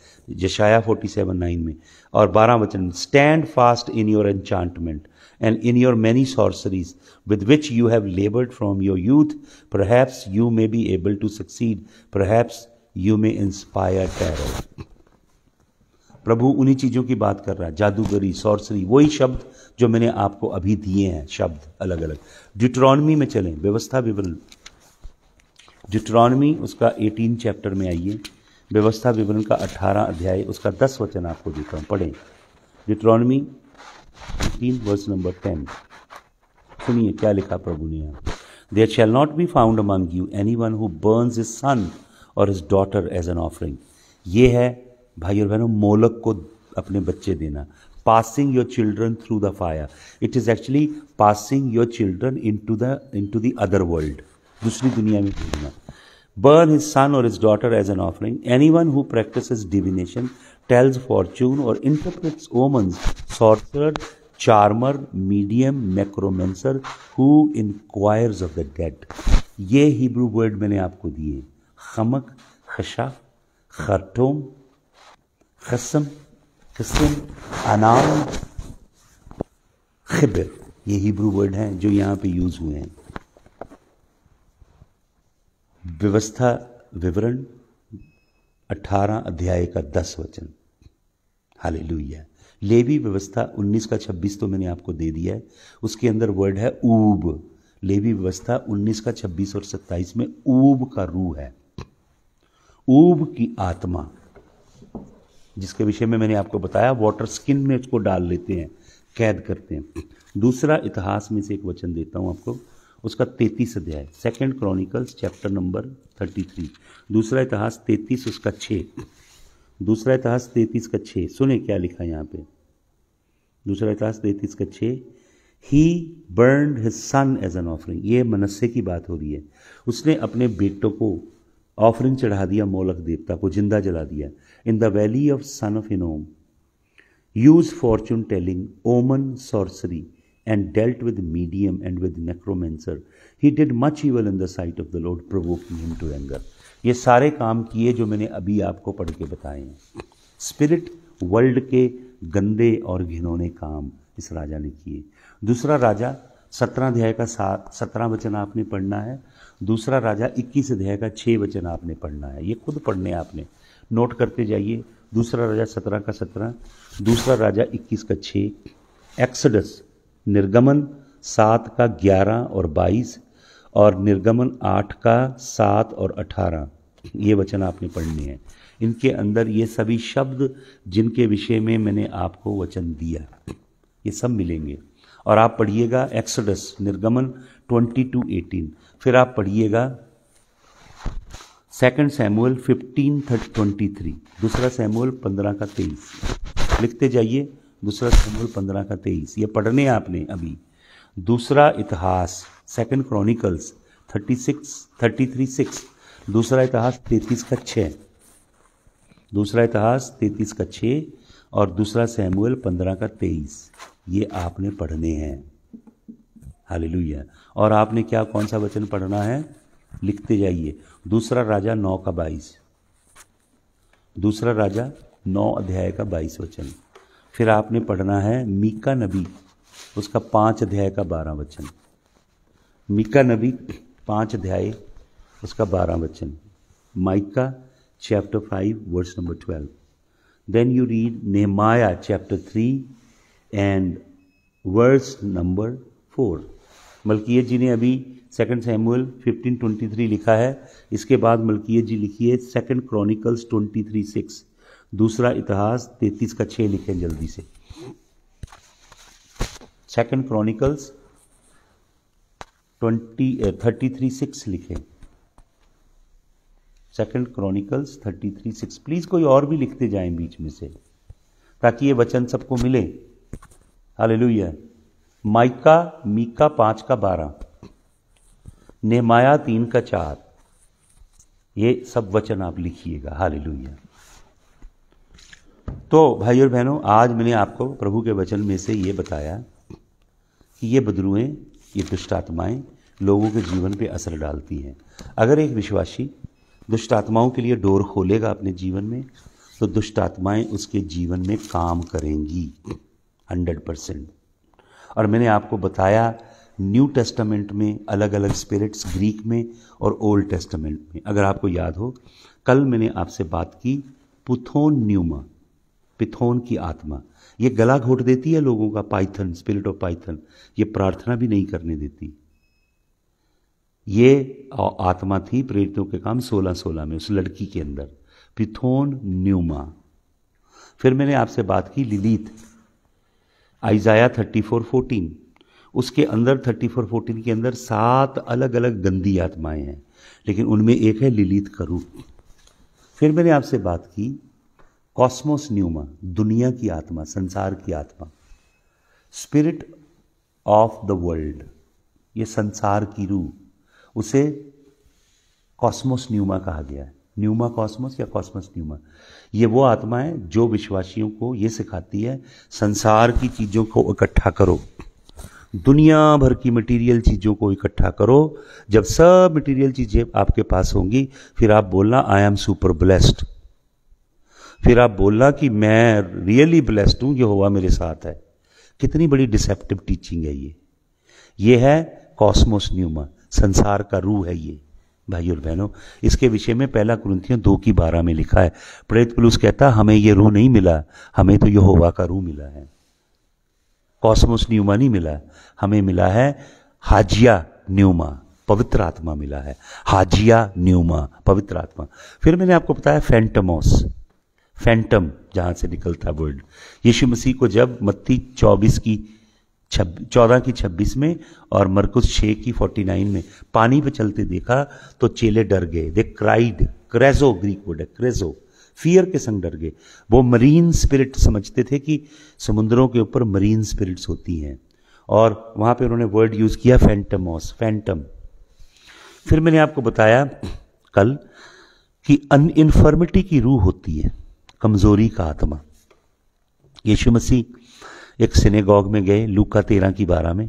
जशाया फोर्टी सेवन नाइन में और बारह वचन stand fast in your enchantment and in your many sorceries with which you have labored from your youth, perhaps you may be able to succeed, perhaps you may inspire terror. प्रभु उन्हीं चीज़ों की बात कर रहा है जादूगरी सॉर्सरी वही शब्द जो मैंने आपको अभी दिए हैं शब्द अलग अलग ड्यूट्रॉनमी में चलें व्यवस्था विवरण ड्यूट्रॉनमी उसका 18 चैप्टर में आइए व्यवस्था विवरण का 18 अध्याय उसका 10 वचन आपको देता हूं पढ़ें Deuteronomy fifteen verse number ten सुनिए क्या लिखा प्रभु ने यहाँ there shall not be found among you any one who burn his son or his daughter as an offering ये है भाई और बहनों मोलक को अपने बच्चे देना passing children through the fire it is actually passing your children into the into the other world दूसरी दुनिया में भेजना burn his son or his daughter as an offering any one who practice divination tells fortune or interpret omen sorcerer charmer medium necromancer who inquires of the dead ये Hebrew word मैंने आपको दिए खमक खशा खरटोम खसम खसम अनाम खिबर ये हिब्रू वर्ड हैं जो यहां पे यूज हुए हैं व्यवस्था विवरण अठारह अध्याय का दस वचन हालेलुया लेवी व्यवस्था उन्नीस का छब्बीस तो मैंने आपको दे दिया है उसके अंदर वर्ड है ऊब लेवी व्यवस्था उन्नीस का छब्बीस और सत्ताईस में ऊब का रूह है ऊब की आत्मा जिसके विषय में मैंने आपको बताया वाटर स्किन में उसको डाल लेते हैं कैद करते हैं दूसरा इतिहास में से एक वचन देता हूं आपको उसका तैतीस अध्याय second Chronicles chapter number thirty three दूसरा इतिहास तैतीस उसका छः दूसरा इतिहास तैतीस का छः सुने क्या लिखा है यहाँ पे दूसरा इतिहास तैतीस का छः ही burn his son as an offering ये मनस्से की बात हो रही है उसने अपने बेटों को ऑफरिंग चढ़ा दिया मोलक देवता को जिंदा जला दिया in the valley of son of Hinnom used fortune telling omen sorcery and dealt with medium and with necromancer. He did much evil in the sight of the Lord, provoking him to anger. ये सारे काम किए जो मैंने अभी आपको पढ़ के बताए हैं स्पिरिट वर्ल्ड के गंदे और घिनौने काम इस राजा ने किए दूसरा राजा सत्रह अध्याय का सात सत्रह वचन आपने पढ़ना है दूसरा राजा इक्कीस अध्याय का छः वचन आपने पढ़ना है ये खुद पढ़ने आपने नोट करते जाइए दूसरा राजा सत्रह का सत्रह दूसरा राजा इक्कीस का छः एक्सडस निर्गमन सात का ग्यारह और बाईस और निर्गमन आठ का सात और अठारह ये वचन आपने पढ़ने हैं इनके अंदर ये सभी शब्द जिनके विषय में मैंने आपको वचन दिया ये सब मिलेंगे और आप पढ़िएगा एक्सडस निर्गमन ट्वेंटी टू एटीन फिर आप पढ़िएगा second Samuel fifteen thirty twenty three दूसरा सैमुअल पंद्रह का तेईस लिखते जाइए दूसरा समूल पंद्रह का तेईस ये पढ़ने हैं आपने अभी दूसरा इतिहास second Chronicles thirty six thirty three six दूसरा इतिहास तैतीस का छः दूसरा इतिहास तैतीस का छः और दूसरा सैमुअल पंद्रह का तेईस ये आपने पढ़ने हैं हालेलुया और आपने क्या कौन सा वचन पढ़ना है लिखते जाइए दूसरा राजा नौ का बाईस दूसरा राजा नौ अध्याय का बाईस वचन फिर आपने पढ़ना है मीका नबी उसका पांच अध्याय का बारह वचन मीका नबी पांच अध्याय उसका बारह वचन Micah chapter five verse number twelve then you read Nehemiah chapter three and verse number four Malkiya ji ने अभी second Samuel fifteen twenty three लिखा है इसके बाद मलकिय जी लिखी है second Chronicles twenty three six दूसरा इतिहास तैतीस का छः लिखें जल्दी से second Chronicles twenty thirty three six लिखें second Chronicles thirty three six please कोई और भी लिखते जाएं बीच में से ताकि ये वचन सबको मिले हालेलुया माइका मीका पांच का बारह नेमाया तीन का चार ये सब वचन आप लिखिएगा हाल लुइया तो भाई और बहनों आज मैंने आपको प्रभु के वचन में से ये बताया कि ये बदरुएँ ये दुष्ट लोगों के जीवन पे असर डालती हैं अगर एक विश्वासी दुष्ट आत्माओं के लिए डोर खोलेगा अपने जीवन में तो दुष्ट आत्माएं उसके जीवन में काम करेंगी हंड्रेड परसेंट और मैंने आपको बताया न्यू टेस्टामेंट में अलग अलग स्पिरिट्स ग्रीक में और ओल्ड टेस्टामेंट में अगर आपको याद हो कल मैंने आपसे बात की पुथोन न्यूमा पिथोन की आत्मा ये गला घोट देती है लोगों का पाइथन स्पिरिट ऑफ पाइथन ये प्रार्थना भी नहीं करने देती ये आत्मा थी प्रेरितों के काम सोलह सोलह में उस लड़की के अंदर पिथोन न्यूमा फिर मैंने आपसे बात की Lilith Isaiah thirty four fourteen उसके अंदर थर्टी फोर फोर्टीन के अंदर सात अलग अलग गंदी आत्माएं हैं लेकिन उनमें एक है लिलीथ करू फिर मैंने आपसे बात की कॉस्मोस न्यूमा दुनिया की आत्मा संसार की आत्मा स्पिरिट ऑफ द वर्ल्ड ये संसार की रूह उसे कॉस्मोस न्यूमा कहा गया है न्यूमा कॉस्मोस या कॉस्मोस न्यूमा ये वो आत्मा है जो विश्वासियों को ये सिखाती है संसार की चीज़ों को इकट्ठा करो दुनिया भर की मटेरियल चीज़ों को इकट्ठा करो जब सब मटेरियल चीज़ें आपके पास होंगी फिर आप बोलना आई एम सुपर ब्लेस्ड फिर आप बोलना कि मैं रियली ब्लेस्ड हूं यह हुआ मेरे साथ है कितनी बड़ी डिसेप्टिव टीचिंग है ये ये है कॉस्मोस न्यूमा संसार का रूह है ये भाई और बहनों इसके विषय में पहला क्रंथियों दो की बारह में लिखा है प्रेत पुलुष कहता हमें ये रूह नहीं मिला हमें तो यह का रूह मिला है कॉस्मोस न्यूमा नहीं मिला हमें मिला है हाजिया न्यूमा पवित्र आत्मा मिला है हाजिया न्यूमा पवित्र आत्मा फिर मैंने आपको बताया फैंटमोस फैंटम जहाँ से निकलता वर्ड यीशु मसीह को जब मत्ती 24 की चौदह की छब्बीस में और मरकुस 6 की फोर्टी नाइन में पानी पे चलते देखा तो चेले डर गए दे क्राइड क्रेजो ग्रीक वर्ड है क्रेजो फियर के संग डर गए वो मरीन स्पिरिट समझते थे कि समुद्रों के ऊपर मरीन स्पिरिट्स होती हैं और वहाँ पे उन्होंने वर्ड यूज़ किया फैंटमोस फैंटम फिर मैंने आपको बताया कल कि अन इन्फर्मिटी की रूह होती है कमजोरी का आत्मा यीशु मसीह एक सिनेगॉग में गए लू का तेरह की बारह में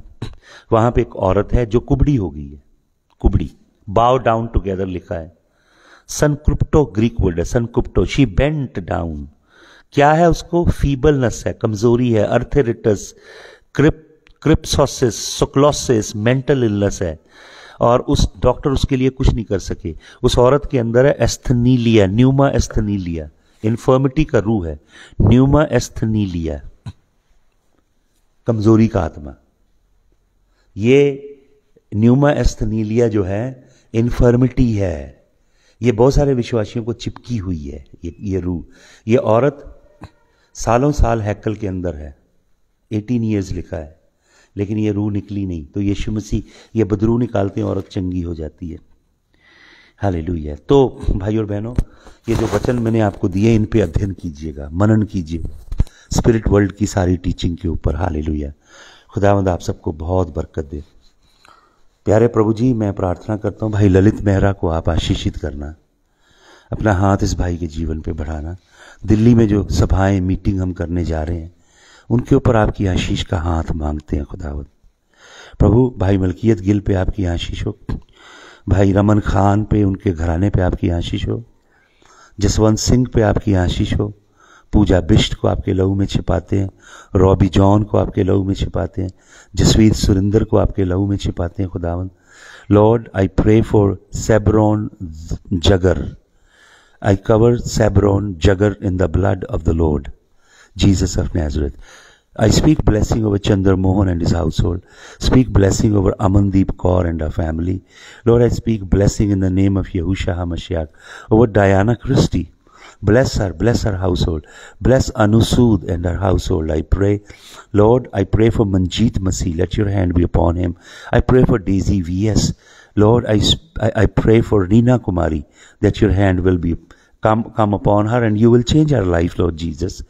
वहां पे एक औरत है जो कुबड़ी हो गई है कुबड़ी बाव डाउन टुगेदर लिखा है सनक्रिप्टो ग्रीक वर्ड है सनक्रिप्टो शी बेंट डाउन क्या है उसको फीबलनेस है कमजोरी है अर्थेरिटस क्रिप क्रिप्सोसिस सुक्लोसिस मेंटल इलनेस है और उस डॉक्टर उसके लिए कुछ नहीं कर सके उस औरत के अंदर है एस्थनीलिया न्यूमा एस्थनीलिया इन्फर्मिटी का रू है न्यूमा एस्थनीलिया कमजोरी का आत्मा ये न्यूमा एस्थनीलिया जो है इन्फर्मिटी है ये बहुत सारे विश्वासियों को चिपकी हुई है ये ये रू ये औरत सालों साल हैकल के अंदर है एटीन ईयर्स लिखा है लेकिन ये रूह निकली नहीं तो यीशु मसीह ये बदरू निकालते हैं औरत चंगी हो जाती है हाल तो भाई और बहनों ये जो वचन मैंने आपको दिए इन पे अध्ययन कीजिएगा मनन कीजिएगा स्पिरिट वर्ल्ड की सारी टीचिंग के ऊपर हाल खुदावंद आप सबको बहुत बरकत दे प्यारे प्रभु जी मैं प्रार्थना करता हूँ भाई ललित मेहरा को आप आशीषित करना अपना हाथ इस भाई के जीवन पे बढ़ाना दिल्ली में जो सभाएं मीटिंग हम करने जा रहे हैं उनके ऊपर आपकी आशीष का हाथ मांगते हैं खुदावंद प्रभु भाई मलकियत गिल पे आपकी आशीष हो भाई रमन खान पे उनके घराने पे आपकी आशीष हो जसवंत सिंह पे आपकी आशीष हो पूजा बिष्ट को आपके लहू में छिपाते हैं रॉबी जॉन को आपके लहू में छिपाते हैं जसवीर सुरेंद्र को आपके लहू में छिपाते हैं खुदावन लॉर्ड आई प्रे फॉर सेबरॉन जगर आई कवर सेबरॉन जगर in the blood of the Lord Jesus of Nazareth I speak blessing over Chandra Mohan and his household. Speak blessing over Amandeep Kaur and her family. Lord, I speak blessing in the name of Yahusha HaMashiach over Diana Christie. Bless her, bless her household. Bless Anusud and her household, I pray. Lord, I pray for Manjeet Masi. Let your hand be upon him. I pray for Daisy V.S. Lord, I, I pray for Rina Kumari that your hand will be come, come upon her and you will change her life, Lord Jesus.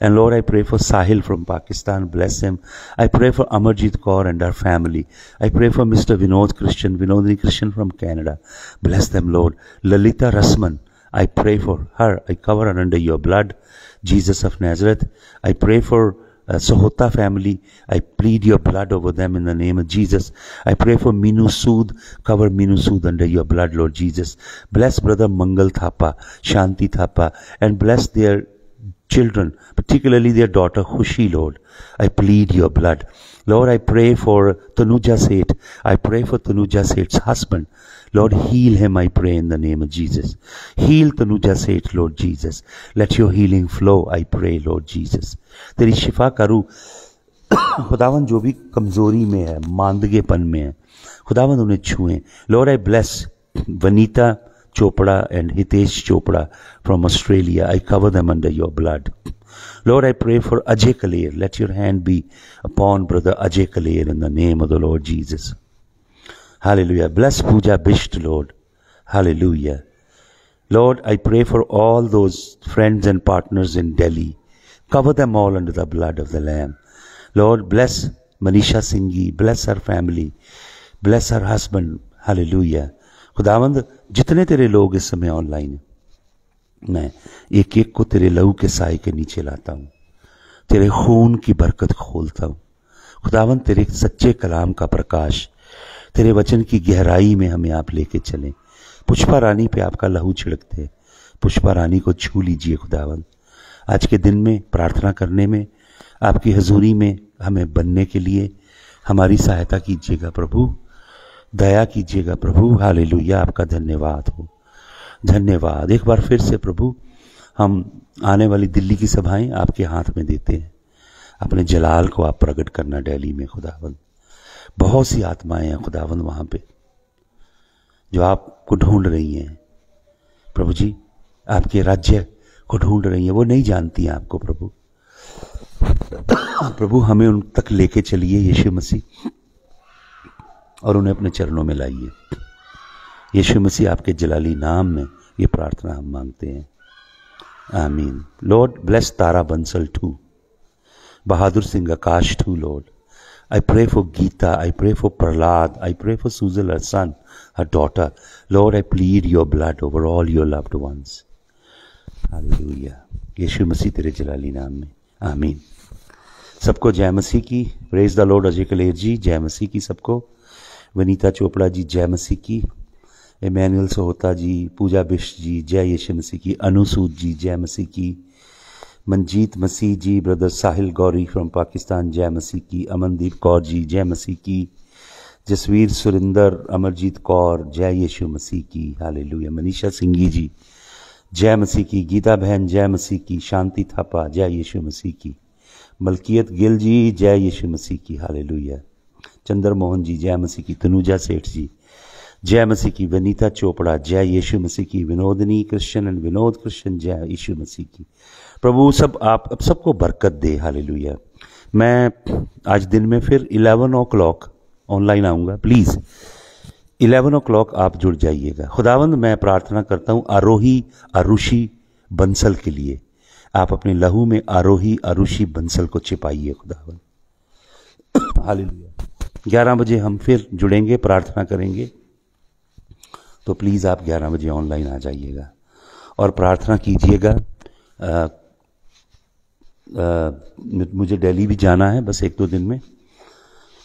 And Lord, I pray for Sahil from Pakistan. Bless him. I pray for Amarjit Kaur and her family. I pray for Mr. Vinod Christian, Vinodini Christian from Canada. Bless them, Lord. Lalita Rasman. I pray for her. I cover her under your blood. Jesus of Nazareth. I pray for uh, Sohota family, I plead your blood over them in the name of Jesus. I pray for Minu Sood. Cover Minu Sood under your blood, Lord Jesus. Bless Brother Mangal Thapa, Shanti Thapa, and bless their children, particularly their daughter Khushi, Lord. I plead your blood. Lord, I pray for Tanuja Seth. I pray for Tanuja Seth's husband. Lord, heal him, I pray, in the name of Jesus. Heal Tanuja Seth, Lord Jesus. Let your healing flow, I pray, Lord Jesus. Teri shifa karu. खुदावन जो भी कमज़ोरी में है मांदगेपन में है खुदावन उन्हें छुएं Lord I bless Vanita Chopra and Hitesh Chopra from Australia. I cover them under your blood. Lord, I pray for Ajay Kaleer. Let your hand be upon brother Ajay Kaleer in the name of the Lord Jesus. Hallelujah. Bless Puja Bisht, Lord. Hallelujah. Lord, I pray for all those friends and partners in Delhi. Cover them all under the blood of the Lamb. Lord, bless Manisha Singhi. Bless her family. Bless her husband. Hallelujah. खुदावंद जितने तेरे लोग इस समय online हैं मैं एक एक को तेरे लहू के साय के नीचे लाता हूँ तेरे खून की बरकत खोलता हूँ खुदावंद तेरे सच्चे कलाम का प्रकाश तेरे वचन की गहराई में हमें आप लेके चलें पुष्पा रानी पे आपका लहू छिड़कते पुष्पा रानी को छू लीजिए खुदावंद आज के दिन में प्रार्थना करने में आपकी हजूरी में हमें बनने के लिए हमारी सहायता कीजिएगा प्रभु दया कीजिएगा प्रभु हाल आपका धन्यवाद हो धन्यवाद एक बार फिर से प्रभु हम आने वाली दिल्ली की सभाएं आपके हाथ में देते हैं अपने जलाल को आप प्रकट करना डेली में खुदावंद बहुत सी आत्माएं हैं खुदावंद वहां पे जो आपको ढूंढ रही हैं प्रभु जी आपके राज्य को ढूंढ रही हैं वो नहीं जानती हैं आपको प्रभु प्रभु हमें उन तक लेके चलिए यीशु मसीह और उन्हें अपने चरणों में लाइए यीशु मसीह आपके जलाली नाम में ये प्रार्थना हम मांगते हैं आमीन Lord bless Tara Bansal too Bahadur Singh Akash too Lord I pray for Gita. I pray for Prahlad. I pray for Suzal, her son, her daughter. Lord, I plead your blood over all your loved ones. Hallelujah. Yeshu Masih तेरे जलाली नाम में आमीन सबको जय मसीह की praise the Lord Ajay Kaler ji जय मसीह की सबको वनीता चोपड़ा जी जय मसीह की इमैनुअल सोहता जी पूजा बिश जी जय यशु मसीह की अनुसूद जी जय मसीह की मनजीत मसीह जी ब्रदर साहिल गौरी फ्रॉम पाकिस्तान जय मसीह की अमनदीप कौर जी जय मसीह की जसवीर सुरिंदर अमरजीत कौर जय यशु मसीह की हाल मनीषा सिंघी जी जय मसीह की गीता बहन जय मसीह की शांति थापा जय यशु मसीह की मलकियत गिल जी जय यशु मसीह की हाल चंद्र मोहन जी जय मसीह की तनुजा सेठ जी जय मसीह की वनीता चोपड़ा जय यीशु मसीह की विनोदनी कृष्ण एंड विनोद कृष्ण जय यीशु मसीह की प्रभु सब आप अब सबको बरकत दे हालेलुया मैं आज दिन में फिर इलेवन ओ क्लॉक ऑनलाइन आऊँगा प्लीज़ इलेवन ओ क्लॉक आप जुड़ जाइएगा खुदावंद मैं प्रार्थना करता हूँ आरोही आरुषि बंसल के लिए आप अपने लहू में आरोही आरुषि बंसल को छिपाइए खुदावंद हालेलुया ग्यारह बजे हम फिर जुड़ेंगे प्रार्थना करेंगे तो प्लीज़ आप ग्यारह बजे ऑनलाइन आ जाइएगा और प्रार्थना कीजिएगा मुझे दिल्ली भी जाना है बस एक दो दिन में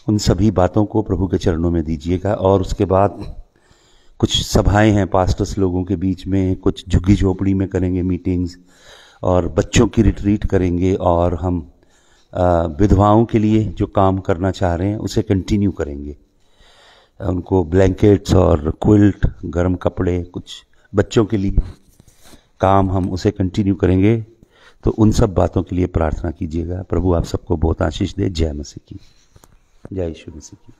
उन सभी बातों को प्रभु के चरणों में दीजिएगा और उसके बाद कुछ सभाएं हैं पास्टर्स लोगों के बीच में कुछ झुग्गी झोपड़ी में करेंगे मीटिंग्स और बच्चों की रिट्रीट करेंगे और हम विधवाओं के लिए जो काम करना चाह रहे हैं उसे कंटिन्यू करेंगे उनको ब्लैंकेट्स और क्विल्ट गर्म कपड़े कुछ बच्चों के लिए काम हम उसे कंटिन्यू करेंगे तो उन सब बातों के लिए प्रार्थना कीजिएगा प्रभु आप सबको बहुत आशीष दे जय मसीह की जय यीशु मसीह की